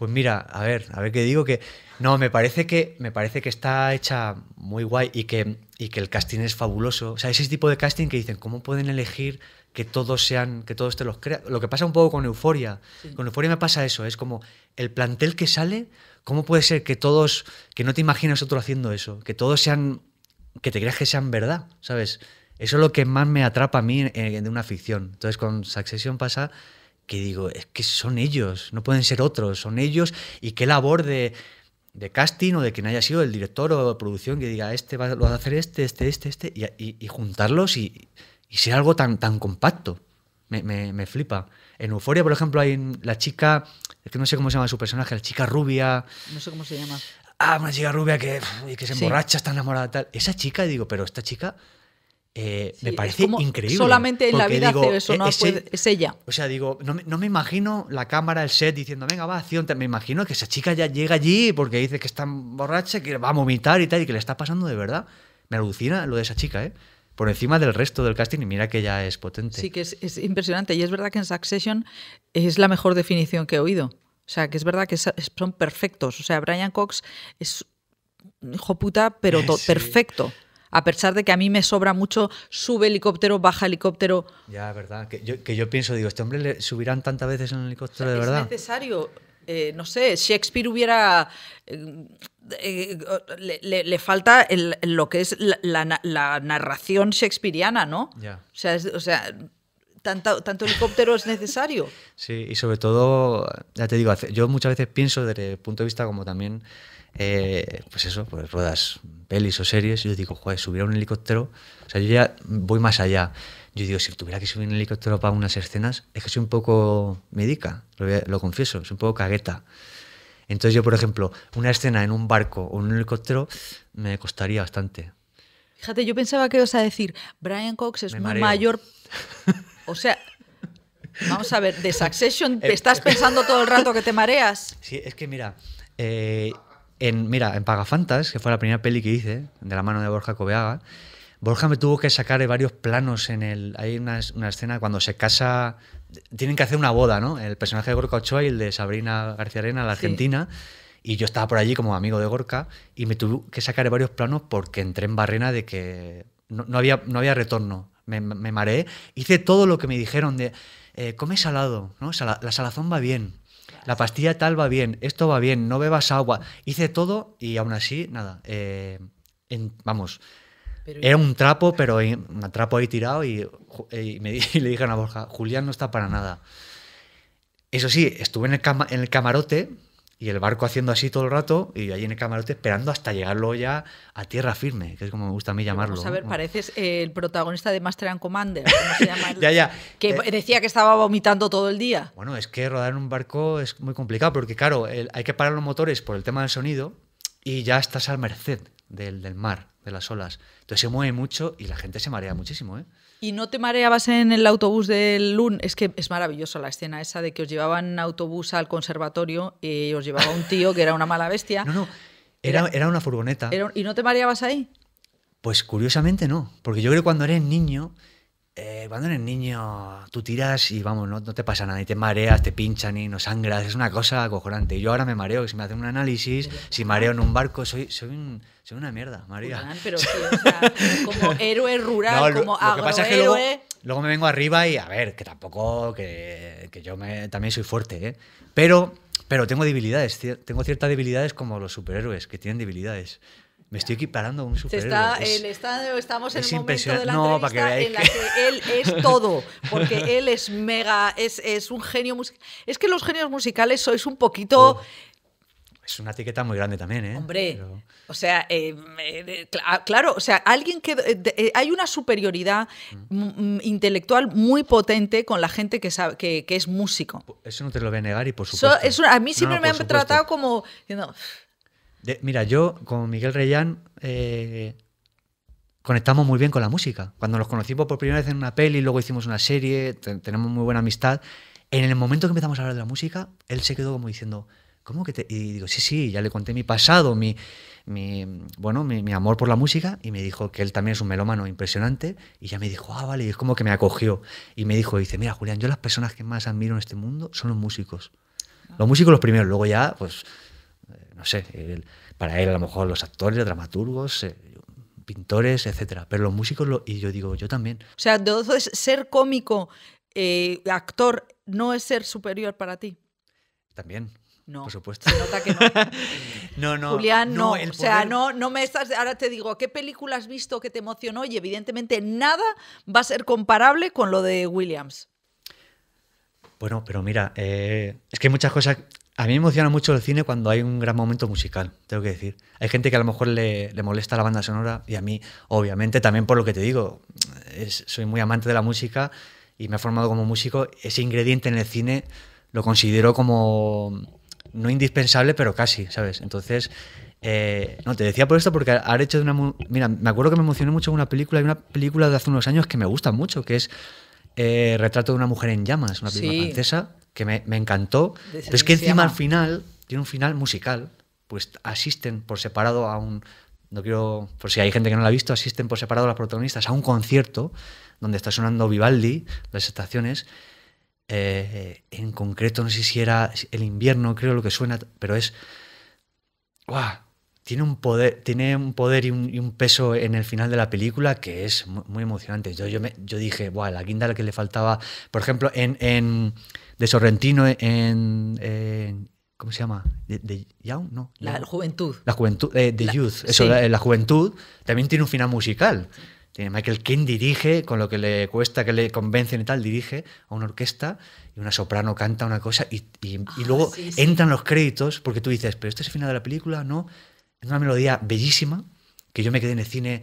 Pues mira, a ver, a ver qué digo que no, me parece que me parece que está hecha muy guay y que y que el casting es fabuloso. O sea, ese tipo de casting que dicen, ¿cómo pueden elegir que todos sean que todos te los crean? Lo que pasa un poco con Euforia. Con Euforia me pasa eso, es como el plantel que sale, ¿cómo puede ser que todos que no te imaginas otro haciendo eso, que todos sean que te creas que sean verdad, ¿sabes? Eso es lo que más me atrapa a mí de una ficción. Entonces con Succession pasa que digo, es que son ellos, no pueden ser otros, son ellos y qué labor de, casting o de quien haya sido el director o producción que diga, este va, a hacer este, este, este, este, y, juntarlos y, y, ser algo tan, tan compacto. Me, me, me flipa. En Euforia, por ejemplo, hay la chica, es que no sé cómo se llama su personaje, la chica rubia. No sé cómo se llama ah, una chica rubia que, que se emborracha, está enamorada, tal. Esa chica, digo, pero esta chica eh, me parece increíble. Solamente en la vida eso, e ¿no? Es, ella. O sea, digo, no, no, me imagino la cámara, el set diciendo, venga, va, acción. Me imagino que esa chica ya llega allí porque dice que está borracha, que va a vomitar y tal, y que le está pasando de verdad. Me alucina lo de esa chica, ¿eh? Por encima del resto del casting, y mira que ya es potente. Sí, que es, impresionante. Y es verdad que en Succession es la mejor definición que he oído. O sea, que es verdad que son perfectos. O sea, Brian Cox es hijo puta, pero eh, perfecto a pesar de que a mí me sobra mucho, sube helicóptero, baja helicóptero. Ya, verdad. Que yo, pienso, digo, este hombre le subirán tantas veces en el helicóptero, de verdad. Es necesario. Eh, no sé, Shakespeare hubiera... Eh, eh, le, falta lo que es la, narración shakespeariana, ¿no? O sea, o sea tanto, helicóptero es necesario. Sí, y sobre todo, ya te digo, yo muchas veces pienso desde el punto de vista como también eh, pues eso, pues ruedas pelis o series, yo digo, joder, subir a un helicóptero, o sea, yo ya voy más allá. Yo digo, si tuviera que subir un helicóptero para unas escenas, es que soy un poco médica, lo, confieso, soy un poco cagueta. Entonces yo, por ejemplo, una escena en un barco o en un helicóptero me costaría bastante. Fíjate, yo pensaba que ibas a decir, Brian Cox es un mayor. O sea, vamos a ver, de Succession, ¿te eh, estás eh. pensando todo el rato que te mareas? Sí, es que mira, eh, en, mira, en Pagafantas, que fue la primera peli que hice, de la mano de Borja Cobeaga, Borja me tuvo que sacar varios planos en el. Hay una, escena cuando se casa. Tienen que hacer una boda, ¿no? El personaje de Gorka Ochoa y el de Sabrina García Arena, la argentina. Y yo estaba por allí como amigo de Gorka y me tuvo que sacar varios planos porque entré en barrena de que no, había, no había retorno. Me, mareé. Hice todo lo que me dijeron de. Eh, come salado, ¿no? la salazón va bien la pastilla tal va bien, esto va bien, no bebas agua. Hice todo y aún así, nada. Eh, vamos. era un trapo, pero un trapo ahí tirado y, eh, me, le dije a Borja, Julián no está para nada. Eso sí, estuve en el, en el camarote y el barco haciendo así todo el rato y allí en el camarote esperando hasta llegarlo ya a tierra firme, que es como me gusta a mí llamarlo. Vamos a ver, pareces el protagonista de Master and Commander, se llama? ya, ya. Que eh, decía que estaba vomitando todo el día. Bueno, es que rodar en un barco es muy complicado porque, claro, hay que parar los motores por el tema del sonido y ya estás al merced del, del mar, de las olas. Entonces se mueve mucho y la gente se marea muchísimo, ¿eh? ¿Y no te mareabas en el autobús del LUN? Es que es maravillosa la escena esa de que os llevaban autobús al conservatorio y os llevaba un tío que era una mala bestia. No, no, era, era una furgoneta. ¿Y no te mareabas ahí? Pues curiosamente no, porque yo creo que cuando eres niño eh, cuando eres niño, tú tiras y vamos, no, te pasa nada, y te mareas, te pinchan y no sangras, es una cosa acojonante. yo ahora me mareo, si me hacen un análisis, si mareo en un barco, soy, soy, una mierda, María. pero como héroe rural, como agrohéroe. luego, me vengo arriba y a ver, que tampoco, que, yo me, también soy fuerte, ¿eh? Pero, pero tengo debilidades, tengo ciertas debilidades como los superhéroes, que tienen debilidades. Me estoy equiparando con un superhéroe. estamos en el momento de la en la que él es todo, porque él es mega, es, un genio musical. Es que los genios musicales sois un poquito... Oh, es una etiqueta muy grande también, ¿eh? Hombre, o sea, eh, eh, eh, ah, claro, o sea, alguien que... hay una superioridad mm. intelectual muy potente con la gente que, que, es músico. Eso no te lo voy a negar y por supuesto... a mí siempre me han tratado como mira, yo con Miguel Reyán eh, conectamos muy bien con la música. Cuando nos conocimos por primera vez en una peli, luego hicimos una serie, tenemos muy buena amistad. En el momento que empezamos a hablar de la música, él se quedó como diciendo, ¿cómo que te...? Y digo, sí, sí, ya le conté mi pasado, mi, bueno, mi, mi, amor por la música, y me dijo que él también es un melómano impresionante, y ya me dijo, ah, vale, y es como que me acogió. Y me dijo, dice, mira, Julián, yo las personas que más admiro en este mundo son los músicos. Ah. Los músicos los primeros, luego ya, pues no sé, para él a lo mejor los actores, dramaturgos, eh, pintores, etcétera. Pero los músicos, y yo digo, yo también. O sea, entonces ser cómico, eh, actor, no es ser superior para ti. También. No. Por supuesto. Se nota que no. no, Julián, no. O sea, no, no me estás. Ahora te digo, ¿qué película has visto que te emocionó? Y evidentemente nada va a ser comparable con lo de Williams. Bueno, pero mira, eh, es que hay muchas cosas a mí me emociona mucho el cine cuando hay un gran momento musical, tengo que decir. Hay gente que a lo mejor le, molesta la banda sonora y a mí, obviamente, también por lo que te digo, soy muy amante de la música y me he formado como músico. Ese ingrediente en el cine lo considero como no indispensable, pero casi, ¿sabes? Entonces, eh, no, te decía por esto porque ahora hecho de una... Mira, me acuerdo que me emocioné mucho una película, hay una película de hace unos años que me gusta mucho, que es eh, Retrato de una mujer en llamas, una película francesa que me, encantó. Pero es que encima al final tiene un final musical, pues asisten por separado a un, no quiero, por si hay gente que no lo ha visto, asisten por separado a las protagonistas a un concierto donde está sonando Vivaldi, las estaciones. Eh, en concreto, no sé si era el invierno, creo lo que suena, pero es. ¡Guau! Tiene un poder, tiene un poder y, un, peso en el final de la película que es muy, emocionante. Yo, yo, me, yo dije, ¡guau! La guinda a la que le faltaba. Por ejemplo, en, en de Sorrentino en, ¿cómo se llama? De, young? no. La, juventud. La juventud, eh, de youth. Eso, eh, la, juventud también tiene un final musical. Michael King dirige, con lo que le cuesta que le convencen y tal, dirige a una orquesta y una soprano canta una cosa y, ah, luego entran los créditos porque tú dices, pero este es el final de la película, no. Es una melodía bellísima que yo me quedé en el cine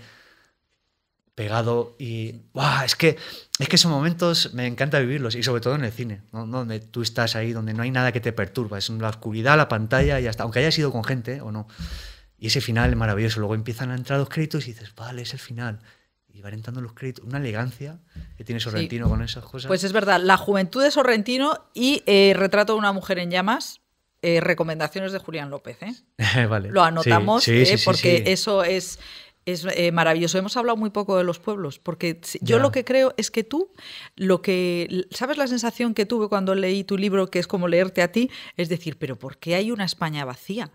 pegado y ¡buah! es que es que esos momentos me encanta vivirlos y sobre todo en el cine donde tú estás ahí donde no hay nada que te perturba es la oscuridad la pantalla y hasta aunque haya sido con gente o no y ese final es maravilloso luego empiezan a entrar los créditos y dices vale es el final y van entrando los créditos una elegancia que tiene Sorrentino con esas cosas pues es verdad la juventud de Sorrentino y eh, retrato de una mujer en llamas eh, recomendaciones de Julián López ¿eh? vale. lo anotamos porque eso es es eh, maravilloso. Hemos hablado muy poco de los pueblos, porque yo lo que creo es que tú, lo que. ¿Sabes la sensación que tuve cuando leí tu libro, que es como leerte a ti? Es decir, ¿pero por qué hay una España vacía?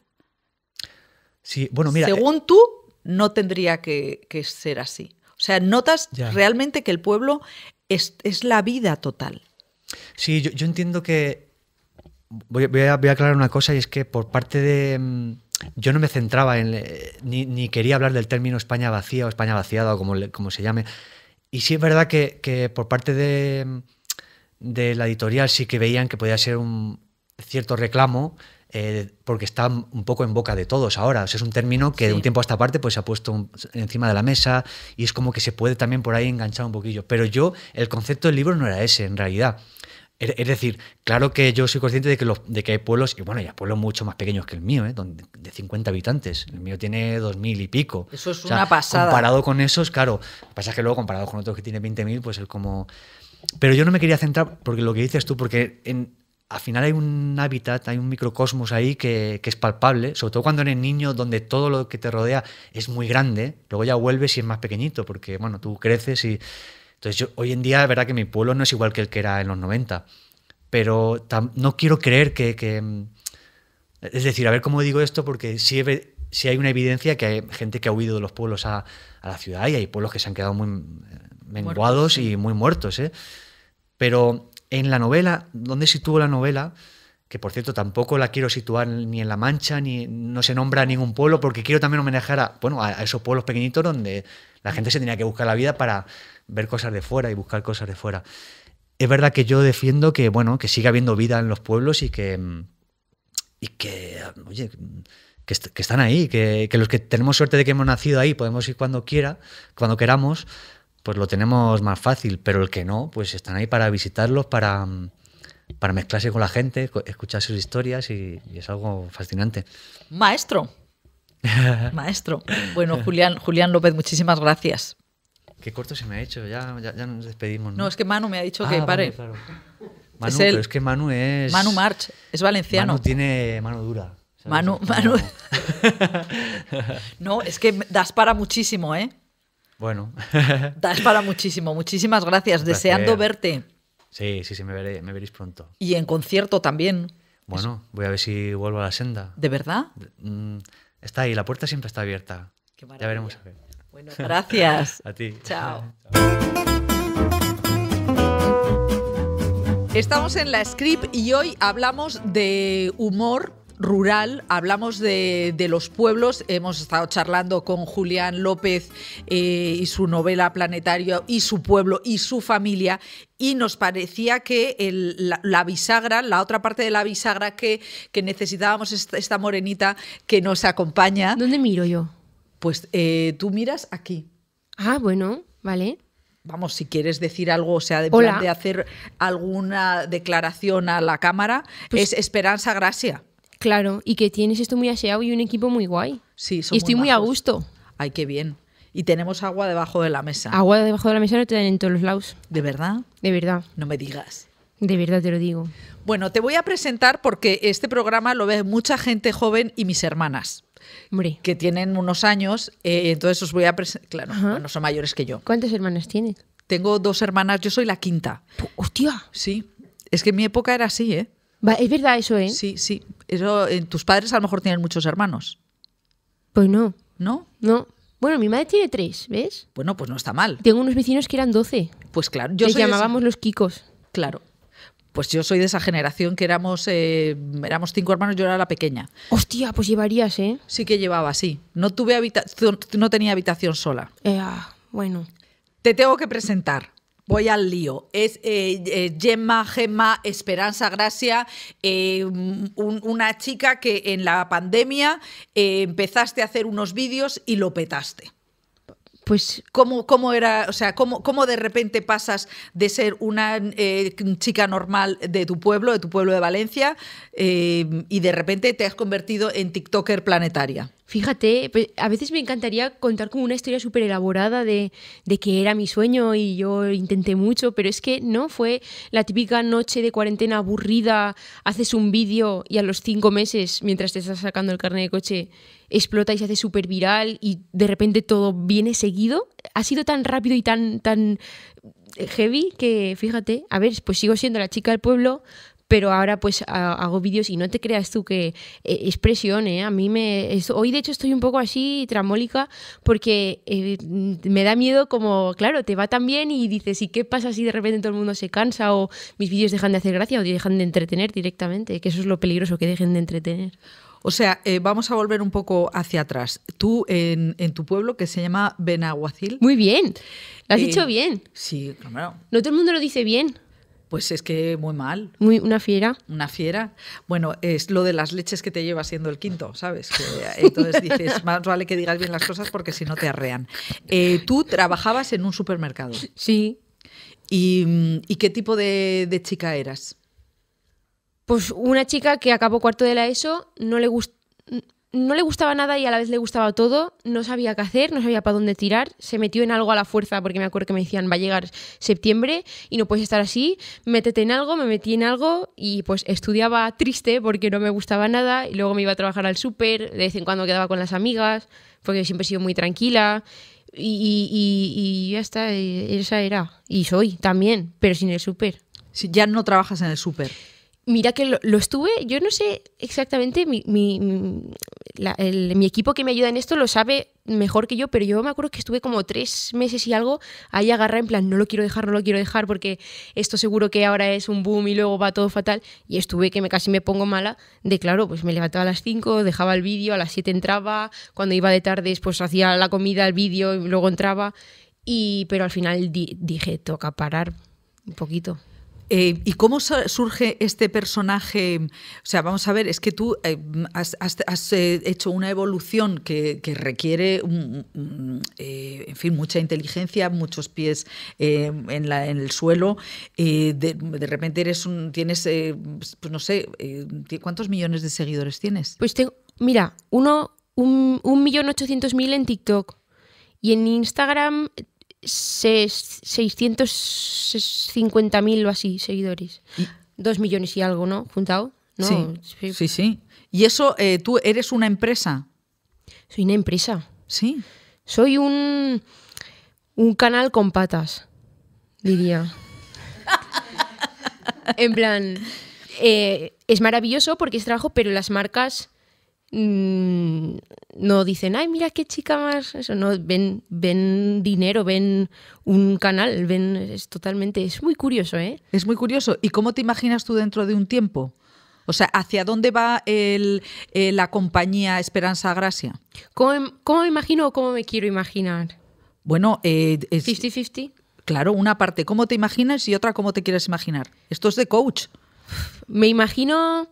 Sí, bueno, mira. Eh Según tú, no tendría que, ser así. O sea, notas realmente que el pueblo es, la vida total. Sí, yo, entiendo que. voy, a, voy, a, aclarar una cosa y es que por parte de, mm, yo no me centraba en, eh, ni, quería hablar del término España vacía o España vaciada o como, se llame. Y sí es verdad que, por parte de, la editorial sí que veían que podía ser un cierto reclamo eh, porque está un poco en boca de todos ahora. es un término que de un tiempo a esta parte pues, se ha puesto encima de la mesa y es como que se puede también por ahí enganchar un poquillo. Pero yo, el concepto del libro no era ese en realidad. Es decir, claro que yo soy consciente de que, los, hay pueblos, y bueno, hay pueblos mucho más pequeños que el mío, ¿eh? de 50 habitantes. El mío tiene 2.000 y pico. Eso es una pasada. Comparado con esos, claro. Lo pasa es que luego, comparado con otros que tiene 20.000, pues es como. Pero yo no me quería centrar, porque lo que dices tú, porque en, al final hay un hábitat, hay un microcosmos ahí que, que, es palpable, sobre todo cuando eres niño, donde todo lo que te rodea es muy grande, luego ya vuelves y es más pequeñito, porque bueno, tú creces y entonces, yo, hoy en día, es verdad que mi pueblo no es igual que el que era en los 90, pero no quiero creer que, mm, Es decir, a ver cómo digo esto, porque sí, hay una evidencia que hay gente que ha huido de los pueblos a, la ciudad y hay pueblos que se han quedado muy eh, menguados y muy muertos. ¿eh? Pero en la novela, ¿dónde sitúo la novela? que por cierto tampoco la quiero situar ni en La Mancha, ni no se nombra ningún pueblo, porque quiero también homenajear a, bueno, a, esos pueblos pequeñitos donde la gente se tenía que buscar la vida para ver cosas de fuera y buscar cosas de fuera. Es verdad que yo defiendo que, bueno, que siga habiendo vida en los pueblos y que, mm, y que mm, que, están ahí, que, los que tenemos suerte de que hemos nacido ahí podemos ir cuando quiera, cuando queramos, pues lo tenemos más fácil, pero el que no, pues están ahí para visitarlos, para, mm, para mezclarse con la gente, escuchar sus historias y es algo fascinante. Maestro, Maestro. Bueno, Julián, López, muchísimas gracias. Qué corto se me ha hecho, ya, nos despedimos. ¿no? es que Manu me ha dicho ah, que pare. Manu, es que Manu es. Manu March, es valenciano. Manu tiene mano dura. Manu, Manu. no, es que das para muchísimo, ¿eh? Bueno. das para muchísimo. Muchísimas gracias. Deseando verte. Sí, sí, sí, me, veréis pronto. Y en concierto también. Bueno, voy a ver si vuelvo a la senda. ¿De verdad? Mm, Está ahí, la puerta siempre está abierta. ya veremos a ver. Bueno, gracias. a ti. Chao. Estamos en la script y hoy hablamos de humor rural, hablamos de, los pueblos, hemos estado charlando con Julián López eh, y su novela Planetario y su pueblo y su familia y nos parecía que la, bisagra, la otra parte de la bisagra que, necesitábamos esta, morenita que nos acompaña. ¿Dónde miro yo? Pues eh, tú miras aquí. Ah, bueno, vale vamos, si quieres decir algo, o sea, de, hacer alguna declaración a la cámara, pues es Esperanza Gracia. Claro, y que tienes esto muy aseado y un equipo muy guay. Sí, son Y estoy muy, a gusto. Ay, qué bien. Y tenemos agua debajo de la mesa. Agua debajo de la mesa no te dan en todos los lados. ¿De verdad? De verdad. No me digas. De verdad te lo digo. Bueno, te voy a presentar porque este programa lo ve mucha gente joven y mis hermanas. Hombre. Que tienen unos años, eh, entonces os voy a presentar. Claro, no son mayores que yo. ¿Cuántas hermanas tienes? Tengo dos hermanas, yo soy la quinta. ¡Hostia! Sí. Es que en mi época era así, ¿eh? es verdad eso, ¿eh? Sí, sí. Eso, eh, tus padres a lo mejor tienen muchos hermanos. Pues no. ¿No? No. Bueno, mi madre tiene tres, ¿ves? Bueno, pues no está mal. Tengo unos vecinos que eran doce. Pues claro, yo Les llamábamos los Kikos. Claro. Pues yo soy de esa generación que éramos, eh, éramos cinco hermanos, yo era la pequeña. Hostia, pues llevarías, ¿eh? Sí que llevaba, sí. No, tuve no tenía habitación sola. Eh, bueno. Te tengo que presentar. Voy al lío. Es eh, eh, Gemma, Gemma, Esperanza Gracia, eh, una chica que en la pandemia empezaste a hacer unos vídeos y lo petaste. Pues cómo, era, o sea, cómo, de repente pasas de ser una eh, chica normal de tu pueblo, de tu pueblo de Valencia, eh, y de repente te has convertido en TikToker planetaria. Fíjate, pues, a veces me encantaría contar como una historia súper elaborada de, de, que era mi sueño y yo intenté mucho, pero es que no, fue la típica noche de cuarentena aburrida, haces un vídeo y a los cinco meses, mientras te estás sacando el carnet de coche, explota y se hace súper viral y de repente todo viene seguido. Ha sido tan rápido y tan, tan eh, heavy que, fíjate, a ver, pues sigo siendo la chica del pueblo, pero ahora pues hago vídeos y no te creas tú que eh, es presión, ¿eh? A mí me... hoy de hecho estoy un poco así tramólica porque eh, me da miedo como, claro, te va tan bien y dices, ¿y qué pasa si de repente todo el mundo se cansa o mis vídeos dejan de hacer gracia o dejan de entretener directamente? Que eso es lo peligroso, que dejen de entretener. O sea, eh, vamos a volver un poco hacia atrás. Tú en, tu pueblo que se llama Benaguacil. Muy bien. Lo has eh, dicho bien. Sí, claro. No todo el mundo lo dice bien. Pues es que muy mal. Muy, una fiera. Una fiera. Bueno, es lo de las leches que te lleva siendo el quinto, ¿sabes? Eh, entonces dices, más vale que digas bien las cosas porque si no te arrean. tú trabajabas en un supermercado. Sí. ¿Y, mm, qué tipo de, de chica eras? pues una chica que acabó cuarto de la ESO, no le, no le gustaba nada y a la vez le gustaba todo, no sabía qué hacer, no sabía para dónde tirar, se metió en algo a la fuerza porque me acuerdo que me decían va a llegar septiembre y no puedes estar así, métete en algo, me metí en algo y pues estudiaba triste porque no me gustaba nada y luego me iba a trabajar al súper, de vez en cuando quedaba con las amigas porque siempre he sido muy tranquila y, ya está, esa era y soy también, pero sin el súper. Si ya no trabajas en el súper. Mira que lo, estuve, yo no sé exactamente, mi, equipo que me ayuda en esto lo sabe mejor que yo, pero yo me acuerdo que estuve como tres meses y algo ahí agarrar en plan, no lo quiero dejar, no lo quiero dejar, porque esto seguro que ahora es un boom y luego va todo fatal. Y estuve que me casi me pongo mala, de claro, pues me levantaba a las cinco, dejaba el vídeo, a las siete entraba, cuando iba de tarde pues hacía la comida, el vídeo y luego entraba. Y, pero al final dije, toca parar un poquito. Eh, ¿Y cómo surge este personaje? O sea, vamos a ver, es que tú eh, has, eh, hecho una evolución que, requiere, en fin, mucha inteligencia, muchos pies en, el suelo. De, repente eres un, tienes, pues no sé, ¿cuántos millones de seguidores tienes? Pues tengo, mira, uno, un, un millón ochocientos mil en TikTok. Y en Instagram mil o así seguidores. Dos millones y algo, ¿no? Juntado. Sí, sí, ¿Y eso, eh, tú eres una empresa? Soy una empresa. Sí. Soy un, un canal con patas, diría. en plan, eh, es maravilloso porque es trabajo, pero las marcas Mm, no dicen, ay, mira qué chica más, eso no, ven, ven dinero, ven un canal, ven, es totalmente, es muy curioso, ¿eh? Es muy curioso. ¿Y cómo te imaginas tú dentro de un tiempo? O sea, ¿hacia dónde va eh, la compañía Esperanza Gracia? ¿Cómo, em, ¿Cómo, me imagino o cómo me quiero imaginar? Bueno, eh, es, 50-50. Claro, una parte cómo te imaginas y otra cómo te quieres imaginar. Esto es de coach. Me imagino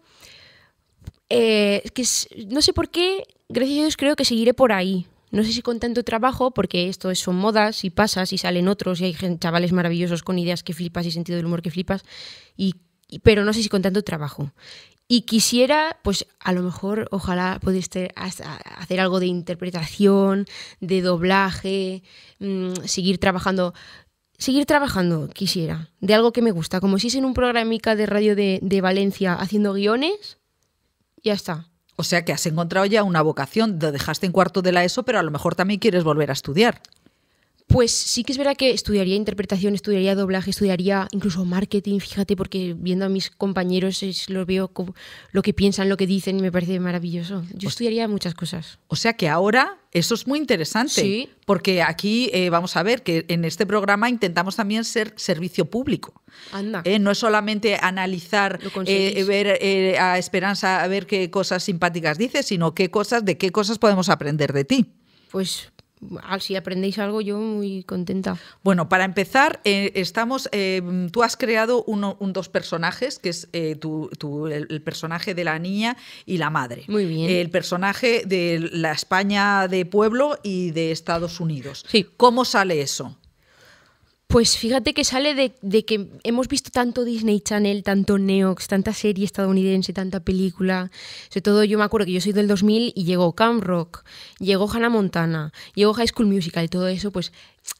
eh, que no sé por qué, gracias a Dios creo que seguiré por ahí. No sé si con tanto trabajo, porque esto son modas y pasas y salen otros y hay chavales maravillosos con ideas que flipas y sentido del humor que flipas, y, pero no sé si con tanto trabajo. Y quisiera, pues a lo mejor, ojalá pudiste hacer algo de interpretación, de doblaje, mm, seguir trabajando. Seguir trabajando, quisiera, de algo que me gusta, como si es en un programica de radio de Valencia haciendo guiones, ya está. O sea que has encontrado ya una vocación, lo dejaste en cuarto de la ESO, pero a lo mejor también quieres volver a estudiar. Pues sí que es verdad que estudiaría interpretación, estudiaría doblaje, estudiaría incluso marketing, fíjate, porque viendo a mis compañeros los veo lo que piensan, lo que dicen y me parece maravilloso. Yo estudiaría muchas cosas. O sea que ahora eso es muy interesante, ¿Sí? porque aquí eh, vamos a ver que en este programa intentamos también ser servicio público. Anda. Eh, no es solamente analizar, eh, ver a Esperanza, a ver qué cosas simpáticas dice, sino qué cosas, de qué cosas podemos aprender de ti. Pues Ah, si aprendéis algo, yo muy contenta. Bueno, para empezar, eh, estamos. Eh, tú has creado dos personajes, que es eh, el, personaje de la niña y la madre. Muy bien. El personaje de la España de pueblo y de Estados Unidos. Sí. ¿Cómo sale eso? Pues fíjate que sale de, que hemos visto tanto Disney Channel, tanto Neox, tanta serie estadounidense, tanta película. Sobre todo yo me acuerdo que yo soy del 2000 y llegó Camp Rock, llegó Hannah Montana, llegó High School Musical y todo eso, pues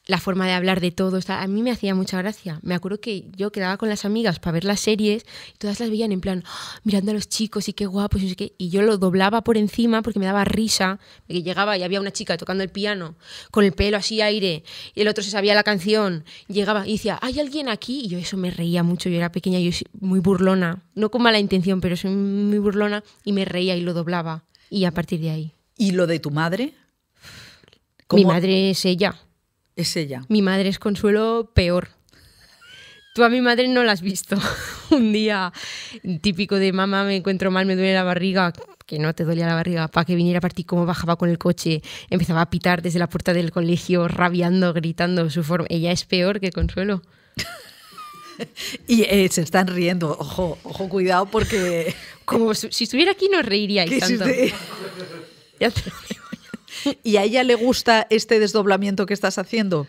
la forma de hablar de todo, a mí me hacía mucha gracia. Me acuerdo que yo quedaba con las amigas para ver las series y todas las veían en plan, ah, mirando a los chicos y qué guapos, y, y yo lo doblaba por encima porque me daba risa, que llegaba y había una chica tocando el piano con el pelo así aire y el otro se sabía la canción, llegaba y decía, ¿hay alguien aquí? Y yo eso me reía mucho, yo era pequeña, y muy burlona, no con mala intención, pero soy muy burlona y me reía y lo doblaba y a partir de ahí. ¿Y lo de tu madre? Mi madre es ella. Es ella. Mi madre es consuelo peor. Tú a mi madre no la has visto. un día típico de mamá me encuentro mal, me duele la barriga, que no te dolía la barriga, para que viniera a partir, como bajaba con el coche, empezaba a pitar desde la puerta del colegio, rabiando, gritando su forma. Ella es peor que Consuelo. y eh, se están riendo, ojo, ojo, cuidado porque... Como si estuviera aquí no reiríais tanto. ya ¿Y a ella le gusta este desdoblamiento que estás haciendo?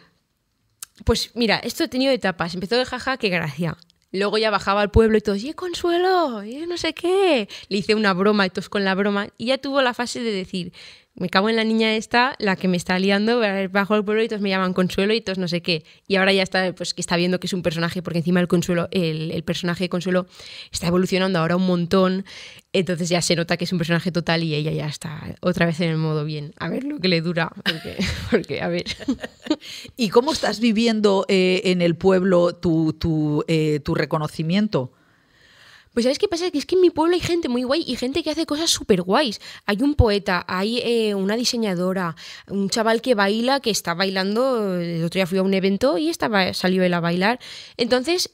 Pues mira, esto he tenido etapas. Empezó de jaja, qué gracia. Luego ya bajaba al pueblo y todo. ¡y consuelo! ¡y no sé qué! Le hice una broma y todos con la broma. Y ya tuvo la fase de decir, me cago en la niña esta, la que me está liando bajo el pueblo y todos me llaman Consuelo y todos no sé qué. Y ahora ya está, pues que está viendo que es un personaje, porque encima el Consuelo, el, personaje de Consuelo está evolucionando ahora un montón, entonces ya se nota que es un personaje total y ella ya está otra vez en el modo bien. A ver lo que le dura, porque, a ver. ¿Y cómo estás viviendo eh, en el pueblo tu, tu eh, reconocimiento? Pues ¿sabes qué pasa? Que es que en mi pueblo hay gente muy guay y gente que hace cosas súper guays. Hay un poeta, hay eh, una diseñadora, un chaval que baila, que está bailando, el otro día fui a un evento y estaba, salió él a bailar. Entonces,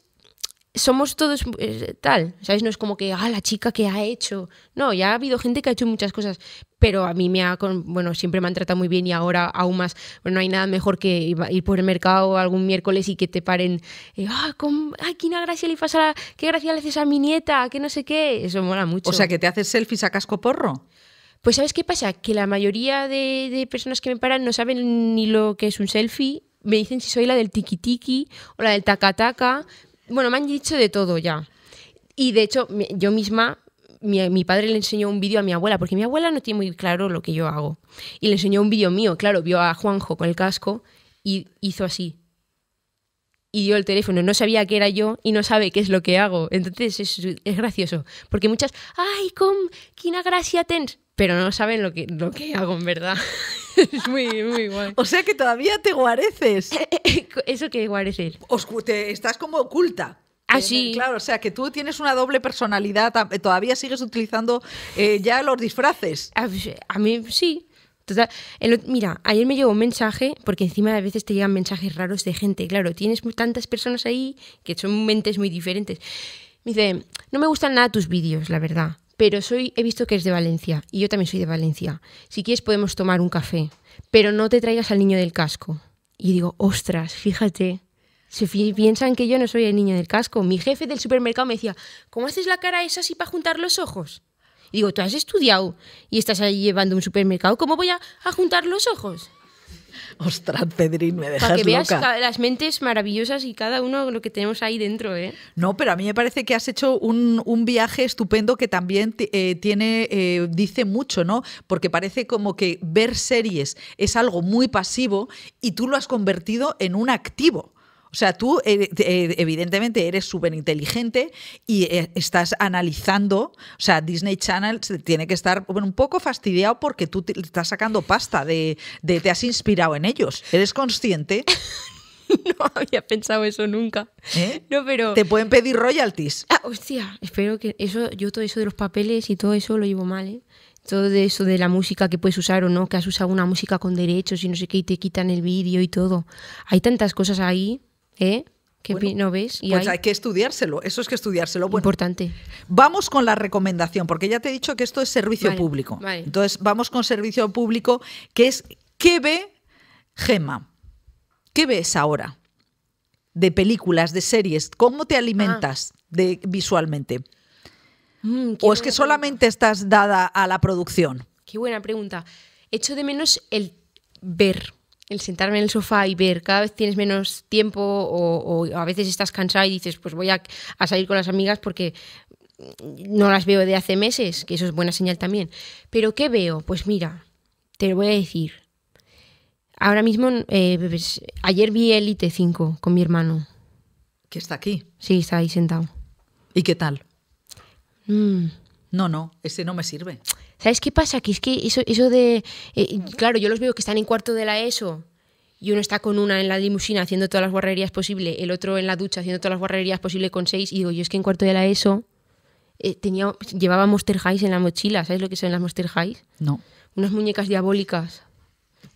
somos todos eh, tal, ¿sabes? No es como que, ah, la chica que ha hecho. No, ya ha habido gente que ha hecho muchas cosas, pero a mí me ha, bueno, siempre me han tratado muy bien y ahora aún más, bueno, no hay nada mejor que ir por el mercado algún miércoles y que te paren, eh, ah, con, ay, qué gracia le pasará, qué gracia le haces a mi nieta, que no sé qué, eso mola mucho. O sea, que te haces selfies a casco porro. Pues ¿sabes qué pasa? Que la mayoría de, personas que me paran no saben ni lo que es un selfie me dicen si soy la del tiki tiki o la del taca taca bueno, me han dicho de todo ya. Y de hecho, yo misma, mi, padre le enseñó un vídeo a mi abuela, porque mi abuela no tiene muy claro lo que yo hago. Y le enseñó un vídeo mío, claro, vio a Juanjo con el casco y hizo así y dio el teléfono, no sabía que era yo y no sabe qué es lo que hago. Entonces es, es gracioso, porque muchas, ay, con quina gracia tens, pero no saben lo que, lo que hago en verdad. es muy, muy guay. O sea que todavía te guareces. ¿Eso que guareces? Os, te, estás como oculta. así ah, Claro, o sea, que tú tienes una doble personalidad, eh, todavía sigues utilizando eh, ya los disfraces. a, mí sí, mira, ayer me llegó un mensaje, porque encima a veces te llegan mensajes raros de gente. Claro, tienes tantas personas ahí que son mentes muy diferentes. Me dice, no me gustan nada tus vídeos, la verdad, pero soy, he visto que eres de Valencia y yo también soy de Valencia. Si quieres podemos tomar un café, pero no te traigas al niño del casco. Y digo, ostras, fíjate. Se piensan que yo no soy el niño del casco. Mi jefe del supermercado me decía, ¿cómo haces la cara esa así para juntar los ojos? digo, tú has estudiado y estás ahí llevando un supermercado, ¿cómo voy a, juntar los ojos? Ostras, Pedrín, me dejas Para que veas las mentes maravillosas y cada uno lo que tenemos ahí dentro, ¿eh? No, pero a mí me parece que has hecho un, viaje estupendo que también eh, tiene, eh, dice mucho, ¿no? Porque parece como que ver series es algo muy pasivo y tú lo has convertido en un activo. O sea, tú eh, eh, evidentemente eres súper inteligente y eh, estás analizando, o sea, Disney Channel tiene que estar un poco fastidiado porque tú te estás sacando pasta, de, te has inspirado en ellos. ¿Eres consciente? no había pensado eso nunca. No, pero... Te pueden pedir royalties. Ah, hostia, espero que eso, yo todo eso de los papeles y todo eso lo llevo mal, ¿eh? Todo eso de la música que puedes usar o no, que has usado una música con derechos y no sé qué, y te quitan el vídeo y todo. Hay tantas cosas ahí ¿Eh? ¿Qué no ves? pues hay? que estudiárselo, eso es que estudiárselo. Importante. Vamos con la recomendación, porque ya te he dicho que esto es servicio público. Entonces, vamos con servicio público, que es ¿qué ve Gema? ¿Qué ves ahora? De películas, de series, ¿cómo te alimentas ah. de, visualmente? Mm, ¿O es que solamente estás dada a la producción? Qué buena pregunta. Echo de menos el ver el sentarme en el sofá y ver, cada vez tienes menos tiempo o, a veces estás cansada y dices, pues voy a, salir con las amigas porque no las veo de hace meses, que eso es buena señal también. Pero ¿qué veo? Pues mira, te lo voy a decir. Ahora mismo, eh, ayer vi Elite 5 con mi hermano. ¿Que está aquí? Sí, está ahí sentado. ¿Y qué tal? Mm. No, no, ese no me sirve. ¿Sabes qué pasa? Que es que eso, de... Eh, claro, yo los veo que están en cuarto de la ESO y uno está con una en la limusina haciendo todas las guarrerías posibles el otro en la ducha haciendo todas las guarrerías posibles con seis, y digo, yo es que en cuarto de la ESO eh, tenía, llevaba Monster Highs en la mochila, ¿sabes lo que son las Monster Highs? No. Unas muñecas diabólicas.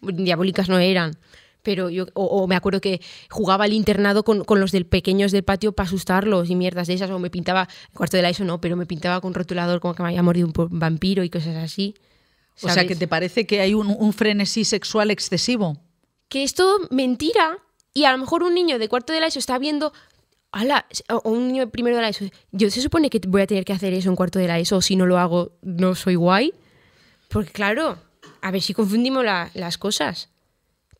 Diabólicas no eran, pero yo, o, me acuerdo que jugaba al internado con, con los del pequeños del patio para asustarlos y mierdas de esas, o me pintaba, cuarto de la ESO no, pero me pintaba con rotulador como que me había mordido un vampiro y cosas así. O sea, que te parece que hay un, frenesí sexual excesivo. Que es todo mentira y a lo mejor un niño de cuarto de la ESO está viendo o un niño primero de la ESO. Yo se supone que voy a tener que hacer eso en cuarto de la ESO, si no lo hago, no soy guay. Porque claro, a ver si confundimos las cosas.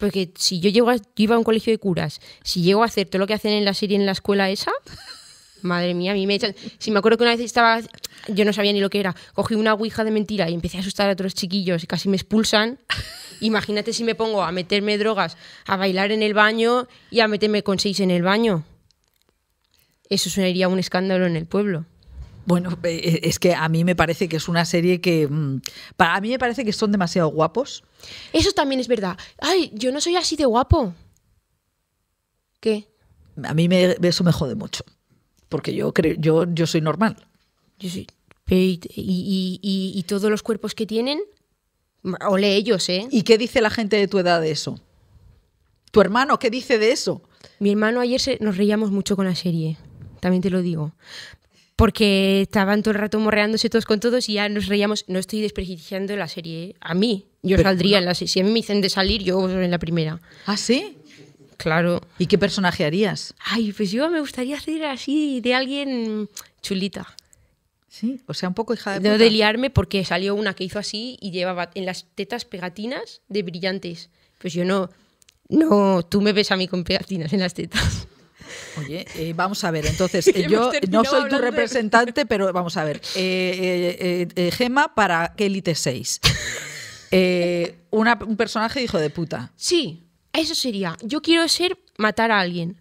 Porque si yo llego iba a un colegio de curas, si llego a hacer todo lo que hacen en la serie en la escuela esa, madre mía, a mí me echan. Si me acuerdo que una vez estaba, yo no sabía ni lo que era, cogí una ouija de mentira y empecé a asustar a otros chiquillos y casi me expulsan. Imagínate si me pongo a meterme drogas, a bailar en el baño y a meterme con seis en el baño. Eso sería un escándalo en el pueblo. Bueno, eh, eh, es que a mí me parece que es una serie que. Mm, Para a mí me parece que son demasiado guapos. Eso también es verdad. Ay, yo no soy así de guapo. ¿Qué? A mí me, eso me jode mucho. Porque yo, creo, yo, yo soy normal. Yo soy. Y, todos los cuerpos que tienen. Ole ellos, ¿eh? ¿Y qué dice la gente de tu edad de eso? ¿Tu hermano qué dice de eso? Mi hermano ayer se, nos reíamos mucho con la serie, también te lo digo porque estaban todo el rato morreándose todos con todos y ya nos reíamos. No estoy desprestigiando la serie. ¿eh? A mí, yo saldría en la serie. Si me dicen de salir, yo en la primera. ¿Ah, sí? Claro. ¿Y qué personaje harías? Ay, pues yo me gustaría hacer así de alguien chulita. Sí, o sea, un poco hija de. No de liarme porque salió una que hizo así y llevaba en las tetas pegatinas de brillantes. Pues yo no. No, tú me ves a mí con pegatinas en las tetas. Oye, eh, vamos a ver, entonces, eh, yo no soy tu representante, pero vamos a ver. Eh, Gema para Elite 6. un personaje hijo de puta. Sí, eso sería. Yo quiero ser matar a alguien.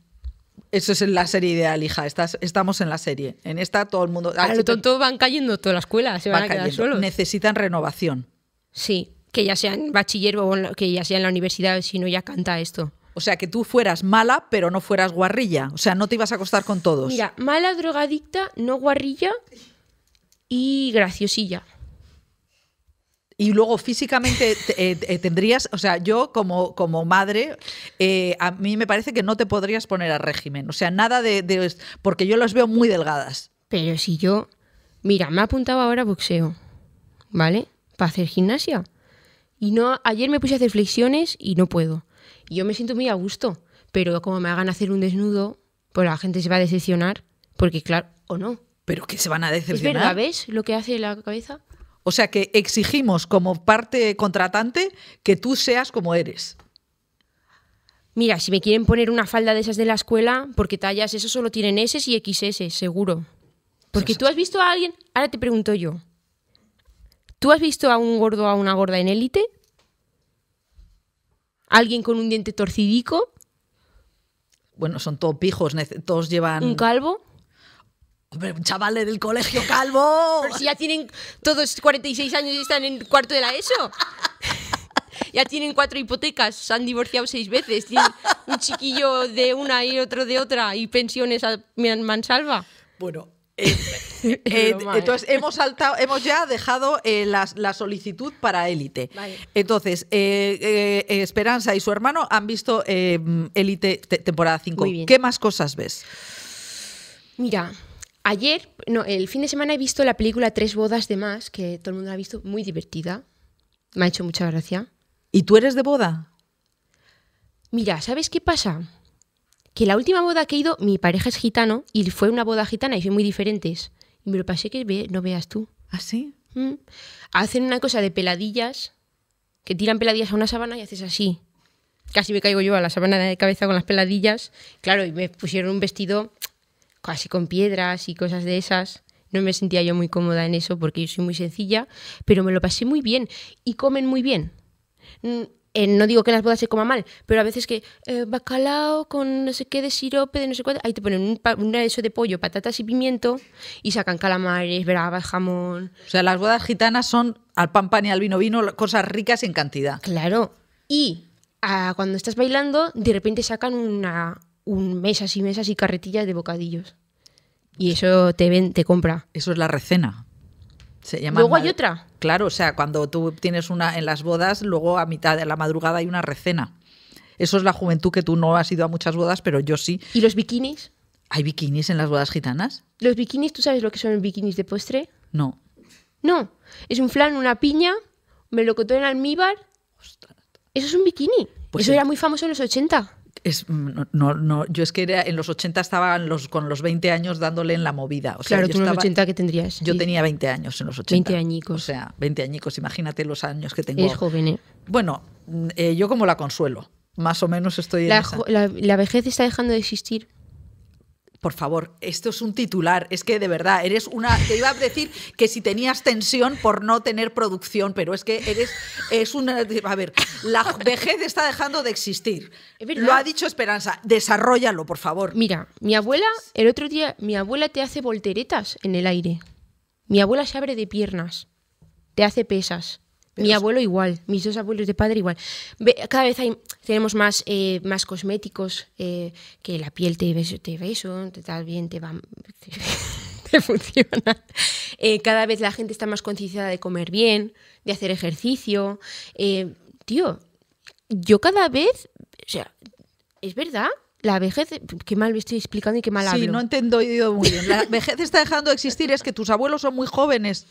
Eso es la serie ideal, hija. estamos en la serie. En esta todo el mundo. A lo tonto van cayendo toda la escuela, se van, a Necesitan renovación. Sí, que ya sean bachiller o que ya sea en la universidad, si no ya canta esto. O sea, que tú fueras mala, pero no fueras guarrilla. O sea, no te ibas a acostar con todos. Mira, mala, drogadicta, no guarrilla y graciosilla. Y luego físicamente eh, eh, tendrías, o sea, yo como, como madre, eh, a mí me parece que no te podrías poner a régimen. O sea, nada de, Porque yo las veo muy delgadas. Pero si yo... Mira, me apuntaba ahora boxeo, ¿vale? Para hacer gimnasia. Y no, ayer me puse a hacer flexiones y no puedo yo me siento muy a gusto, pero como me hagan hacer un desnudo, pues la gente se va a decepcionar, porque claro, o no. Pero que se van a decepcionar. ¿Es verdad? ¿Ves lo que hace la cabeza? O sea que exigimos como parte contratante que tú seas como eres. Mira, si me quieren poner una falda de esas de la escuela, porque tallas eso solo tienen S y XS, seguro. Porque tú has visto a alguien, ahora te pregunto yo, ¿tú has visto a un gordo o a una gorda en élite? alguien con un diente torcidico. Bueno, son todos pijos, todos llevan. Un calvo. un chaval del colegio calvo. Pero si ya tienen todos 46 años y están en cuarto de la ESO. ya tienen cuatro hipotecas, se han divorciado seis veces, tienen un chiquillo de una y otro de otra y pensiones a mansalva. Bueno, eh, eh, entonces eh. hemos saltado, hemos ya dejado la, solicitud para élite. Entonces, Esperanza y su hermano han visto élite temporada 5. ¿Qué más cosas ves? Mira, ayer, no, el fin de semana he visto la película Tres bodas de más, que todo el mundo ha visto, muy divertida. Me ha hecho mucha gracia. ¿Y tú eres de boda? Mira, ¿sabes qué pasa? que la última boda que he ido, mi pareja es gitano y fue una boda gitana y son muy diferentes. Y me lo pasé que no veas tú. ¿Ah, sí? Mm. Hacen una cosa de peladillas, que tiran peladillas a una sabana y haces así. Casi me caigo yo a la sabana de cabeza con las peladillas. Claro, y me pusieron un vestido casi con piedras y cosas de esas. No me sentía yo muy cómoda en eso porque yo soy muy sencilla, pero me lo pasé muy bien y comen muy bien. Mm, eh, no digo que las bodas se coma mal, pero a veces que eh, bacalao con no sé qué de sirope, de no sé ahí te ponen un, un de pollo, patatas y pimiento y sacan calamares, bravas, jamón. O sea, las bodas gitanas son al pan pan y al vino vino, cosas ricas en cantidad. Claro. Y ah, cuando estás bailando, de repente sacan una, un mesas y mesas y carretillas de bocadillos. Y eso te ven, te compra. Eso es la recena. Luego hay otra Claro, o sea, cuando tú tienes una en las bodas, luego a mitad de la madrugada hay una recena. Eso es la juventud que tú no has ido a muchas bodas, pero yo sí. ¿Y los bikinis? ¿Hay bikinis en las bodas gitanas? Los bikinis, ¿tú sabes lo que son bikinis de postre? No. No, es un flan, una piña, me melocotón en almíbar. Eso es un bikini. Pues Eso era muy famoso en los 80. Mm, no, no, yo es que en los 80 estaban los, con los 20 años dándole en la movida. O sea, claro, tú en los 80 que tendrías. Yo tenía 20 años en los 80. 20 añicos. O sea, 20 añicos, imagínate los años que tengo. Es joven, ¿eh? Bueno, mm, eh, yo como la consuelo, más o menos estoy... la vejez está dejando de existir. Por favor, esto es un titular. Es que de verdad, eres una. Te iba a decir que si tenías tensión por no tener producción, pero es que eres. Es una. A ver, la vejez está dejando de existir. Lo ha dicho Esperanza. Desarrollalo, por favor. Mira, mi abuela, el otro día, mi abuela te hace volteretas en el aire. Mi abuela se abre de piernas. Te hace pesas mi abuelo igual, mis dos abuelos de padre igual. Cada vez hay, tenemos más, eh, más cosméticos eh, que la piel te beso, te beso, te tal bien, te va, te, funciona. Eh, cada vez la gente está más concienciada de comer bien, de hacer ejercicio. tío, yo cada vez, o sea, es verdad, la vejez, qué mal me estoy explicando y qué mal hablo. Sí, no entiendo muy bien. La vejez está dejando de existir, es que tus abuelos son muy jóvenes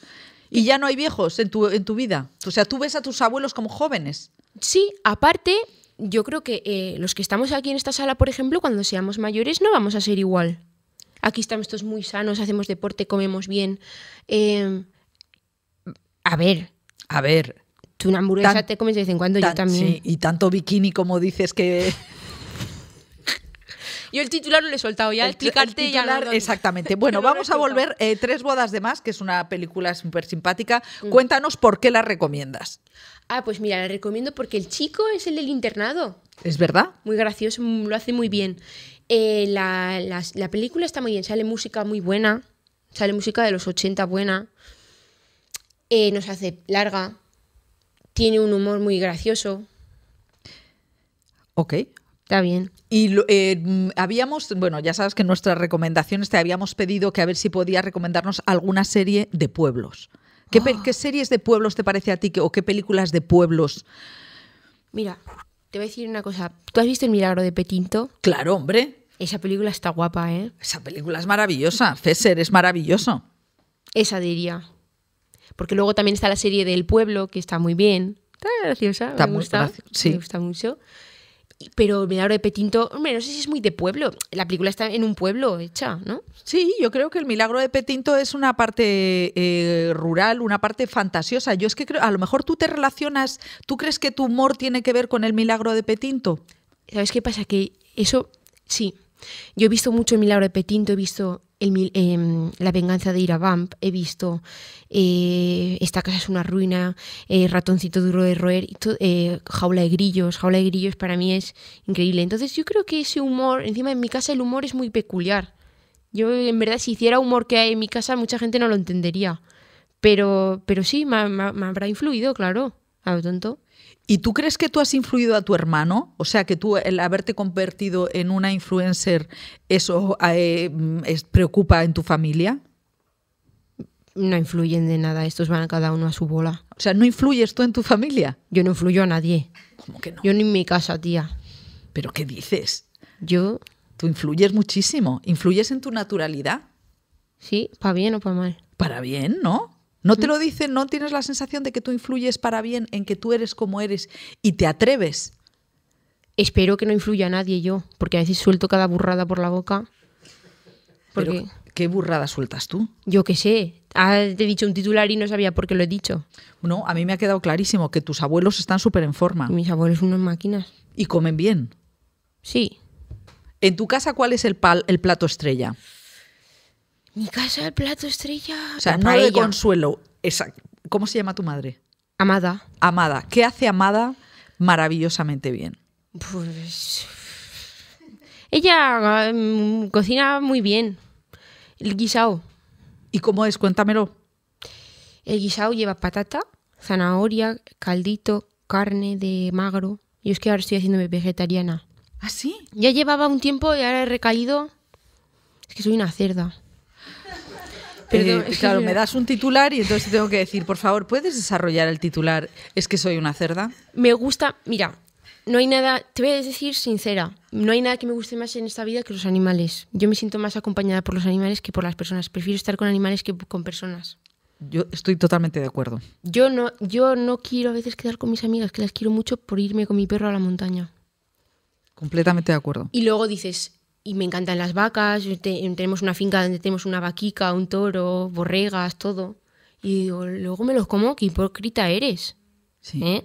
y ya no hay viejos en tu, vida. O sea, tú ves a tus abuelos como jóvenes. Sí, aparte, yo creo que eh, los que estamos aquí en esta sala, por ejemplo, cuando seamos mayores no vamos a ser igual. Aquí estamos todos muy sanos, hacemos deporte, comemos bien. Em, a ver. A ver. Tú una hamburguesa te comes de vez en cuando, yo también. Sí, y tanto bikini como dices que yo el titular lo he soltado ya, el, explicarte ya Exactamente. Bueno, vamos a volver. Eh, Tres bodas de más, que es una película súper simpática. Mm. Cuéntanos por qué la recomiendas. Ah, pues mira, la recomiendo porque el chico es el del internado. ¿Es verdad? Muy gracioso, mm, lo hace muy bien. Eh, la, película está muy bien, sale música muy buena, sale música de los 80 buena. Eh, nos hace larga, tiene un humor muy gracioso. Ok, Está bien. Y eh, habíamos, bueno, ya sabes que en nuestras recomendaciones te habíamos pedido que a ver si podías recomendarnos alguna serie de pueblos. Ah. ¿Qué, series de pueblos te parece a ti o qué películas de pueblos? Mira, te voy a decir una cosa. ¿Tú has visto El Milagro de Petinto? Claro, hombre. Esa película está guapa, ¿eh? Esa película es maravillosa. César, es maravilloso. Esa diría. Porque luego también está la serie del pueblo, que está muy bien. Está graciosa, me, gusta, sí. me gusta mucho. Pero el Milagro de Petinto, hombre, no sé si es muy de pueblo. La película está en un pueblo hecha, ¿no? Sí, yo creo que el Milagro de Petinto es una parte eh, rural, una parte fantasiosa. Yo es que creo, a lo mejor tú te relacionas, tú crees que tu humor tiene que ver con el Milagro de Petinto. ¿Sabes qué pasa? Que eso, sí, yo he visto mucho el Milagro de Petinto, he visto em, La venganza de Ira he visto eh, Esta casa es una ruina, eh, Ratoncito duro de roer, eh, Jaula de grillos. Jaula de grillos para mí es increíble. Entonces yo creo que ese humor, encima en mi casa el humor es muy peculiar. Yo en verdad si hiciera humor que hay en mi casa mucha gente no lo entendería. Pero, pero sí, me, habrá influido, claro, a lo tonto. ¿Y tú crees que tú has influido a tu hermano? O sea, que tú el haberte convertido en una influencer, ¿eso eh, preocupa en tu familia? No influyen de nada, estos van cada uno a su bola. O sea, ¿no influyes tú en tu familia? Yo no influyo a nadie. ¿Cómo que no? Yo ni en mi casa, tía. ¿Pero qué dices? Yo... Tú influyes muchísimo, influyes en tu naturalidad. Sí, para bien o para mal. Para bien, ¿no? No te lo dicen, no tienes la sensación de que tú influyes para bien en que tú eres como eres y te atreves. Espero que no influya a nadie yo, porque a veces suelto cada burrada por la boca. ¿Qué burrada sueltas tú? Yo qué sé. Ah, te he dicho un titular y no sabía por qué lo he dicho. No, a mí me ha quedado clarísimo que tus abuelos están súper en forma. Mis abuelos son unas máquinas. Y comen bien. Sí. ¿En tu casa cuál es el, el plato estrella? Mi casa, el plato estrella. O sea, no de consuelo. ¿Cómo se llama tu madre? Amada. Amada. ¿Qué hace Amada maravillosamente bien? Pues. Ella mm, cocina muy bien. El guisado. ¿Y cómo es? Cuéntamelo. El guisado lleva patata, zanahoria, caldito, carne de magro. Yo es que ahora estoy haciéndome vegetariana. ¿Ah, sí? Ya llevaba un tiempo y ahora he recaído. Es que soy una cerda. Pero eh, claro, me das un titular y entonces tengo que decir, por favor, ¿puedes desarrollar el titular? Es que soy una cerda. Me gusta, mira, no hay nada, te voy a decir sincera, no hay nada que me guste más en esta vida que los animales. Yo me siento más acompañada por los animales que por las personas. Prefiero estar con animales que con personas. Yo estoy totalmente de acuerdo. Yo no, yo no quiero a veces quedar con mis amigas, que las quiero mucho, por irme con mi perro a la montaña. Completamente de acuerdo. Y luego dices, y me encantan las vacas. tenemos una finca donde tenemos una vaquica, un toro, borregas, todo. Y luego me los como, qué hipócrita eres. Sí. ¿eh?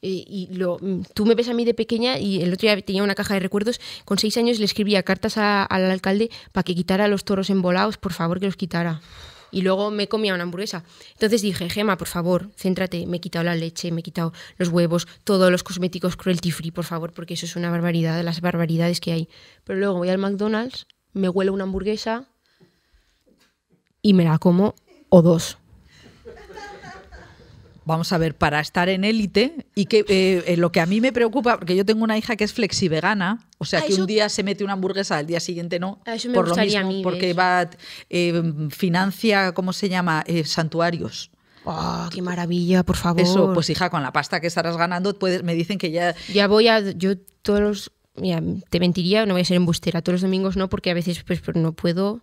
Y, lo, tú me ves a mí de pequeña y el otro día tenía una caja de recuerdos. Con seis años le escribía cartas al alcalde para que quitara los toros envolados por favor que los quitara y luego me comía una hamburguesa. Entonces dije, Gema, por favor, céntrate, me he quitado la leche, me he quitado los huevos, todos los cosméticos cruelty free, por favor, porque eso es una barbaridad, de las barbaridades que hay. Pero luego voy al McDonald's, me huelo una hamburguesa y me la como o dos vamos a ver, para estar en élite y que eh, eh, lo que a mí me preocupa, porque yo tengo una hija que es flexivegana, o sea, ah, que un día se mete una hamburguesa, al día siguiente no, ah, por lo porque va, eh, financia, ¿cómo se llama?, santuarios. Ah, qué maravilla, por favor! Eso, pues hija, con la pasta que estarás ganando, puedes, me dicen que ya... Ya voy a... Yo todos los... Mira, te mentiría, no voy a ser embustera. Todos los domingos no, porque a veces pues, no puedo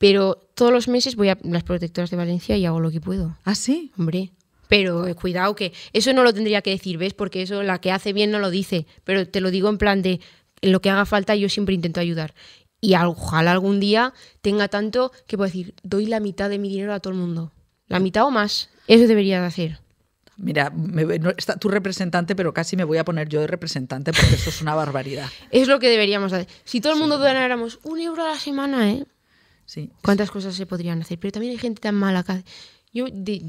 pero todos los meses voy a las protectoras de Valencia y hago lo que puedo. ¿Ah, sí? Hombre. Pero eh, cuidado que eso no lo tendría que decir, ¿ves? Porque eso la que hace bien no lo dice, pero te lo digo en plan de lo que haga falta yo siempre intento ayudar. Y ojalá algún día tenga tanto que puedo decir, doy la mitad de mi dinero a todo el mundo. La mitad o más. Eso debería de hacer. Mira, me, está tu representante, pero casi me voy a poner yo de representante porque eso es una barbaridad. Es lo que deberíamos hacer. Si todo el mundo donáramos un euro a la semana, ¿eh? Sí. ¿Cuántas cosas se podrían hacer? Pero también hay gente tan mala que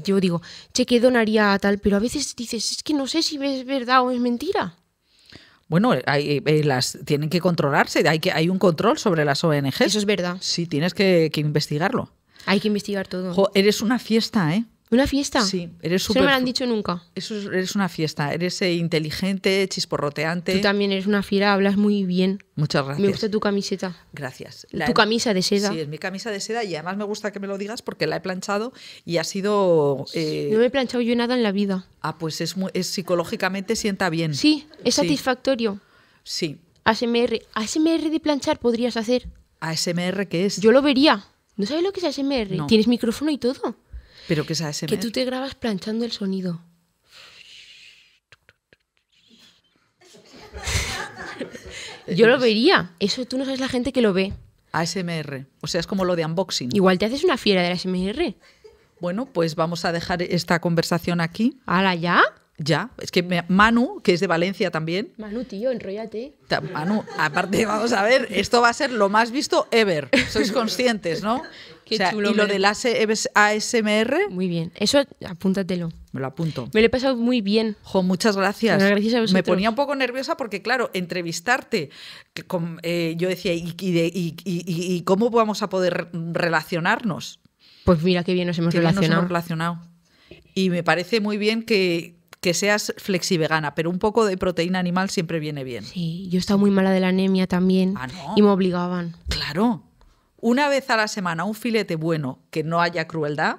yo, digo, che, donaría tal, pero a veces dices, es que no sé si es verdad o es mentira. Bueno, eh, eh, las tienen que controlarse, hay, que, hay un control sobre las ONGs. Eso es verdad. Sí, tienes que, investigarlo. Hay que investigar todo. eres una fiesta, ¿eh? ¿Una fiesta? Sí, eres súper. Eso me lo han dicho nunca. Eso es, eres una fiesta. Eres eh, inteligente, chisporroteante. Tú también eres una fiera, hablas muy bien. Muchas gracias. Me gusta tu camiseta. Gracias. tu camisa de seda. Sí, es mi camisa de seda y además me gusta que me lo digas porque la he planchado y ha sido. Eh, no me he planchado yo nada en la vida. Ah, pues es, psicológicamente sienta bien. Sí, es satisfactorio. Sí. ASMR. ASMR de planchar podrías hacer. ¿ASMR qué es? Yo lo vería. ¿No sabes lo que es ASMR? Tienes micrófono y todo. Pero que es Que tú te grabas planchando el sonido. Yo lo vería. Eso tú no sabes la gente que lo ve. ASMR. O sea, es como lo de unboxing. Igual te haces una fiera de la ASMR. Bueno, pues vamos a dejar esta conversación aquí. ¿Ahora ya? Ya, es que Manu, que es de Valencia también. Manu, tío, enrollate. Manu, aparte, vamos a ver, esto va a ser lo más visto ever. Sois conscientes, ¿no? y lo del ASMR. Muy bien, eso apúntatelo. Me lo apunto. Me lo he pasado muy bien. muchas gracias. me ponía un poco nerviosa porque, claro, entrevistarte, eh, yo decía, ¿y, cómo vamos a poder relacionarnos? Pues mira qué bien nos hemos, relacionado. Y me parece muy bien que, que seas flexivegana, pero un poco de proteína animal siempre viene bien. Sí, yo estado muy mala de la anemia también. Ah, y me obligaban. Claro una vez a la semana un filete bueno que no haya crueldad.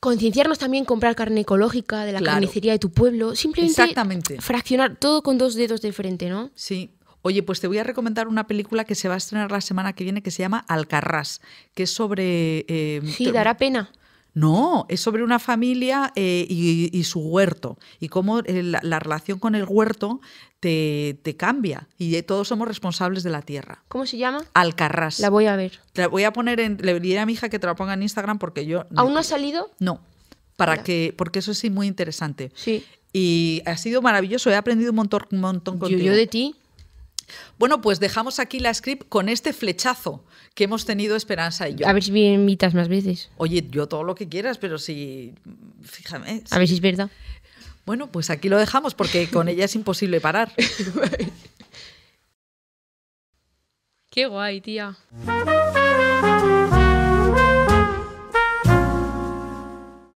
Concienciarnos también, comprar carne ecológica de la carnicería de tu pueblo. Simplemente Exactamente. fraccionar todo con dos dedos de frente, ¿no? Sí. Oye, pues te voy a recomendar una película que se va a estrenar la semana que viene que se llama Alcarrás, que es sobre... Eh, sí, dará pena. No, es sobre una familia eh, y, su huerto y cómo eh, la, relación con el huerto te, cambia y eh, todos somos responsables de la tierra. ¿Cómo se llama? Alcarras. La voy a ver. la voy a poner en. Le diré a mi hija que te la ponga en Instagram porque yo. ¿Aún no ha salido? No. Para que, porque eso sí muy interesante. Sí. Y ha sido maravilloso, he aprendido un montón, un montón contigo. yo de ti. Bueno, pues dejamos aquí la script con este flechazo que hemos tenido Esperanza y yo. A ver si me invitas más veces. Oye, yo todo lo que quieras, pero si. Fíjame. A ver si es verdad. Bueno, pues aquí lo dejamos porque con ella es imposible parar. Qué guay, tía.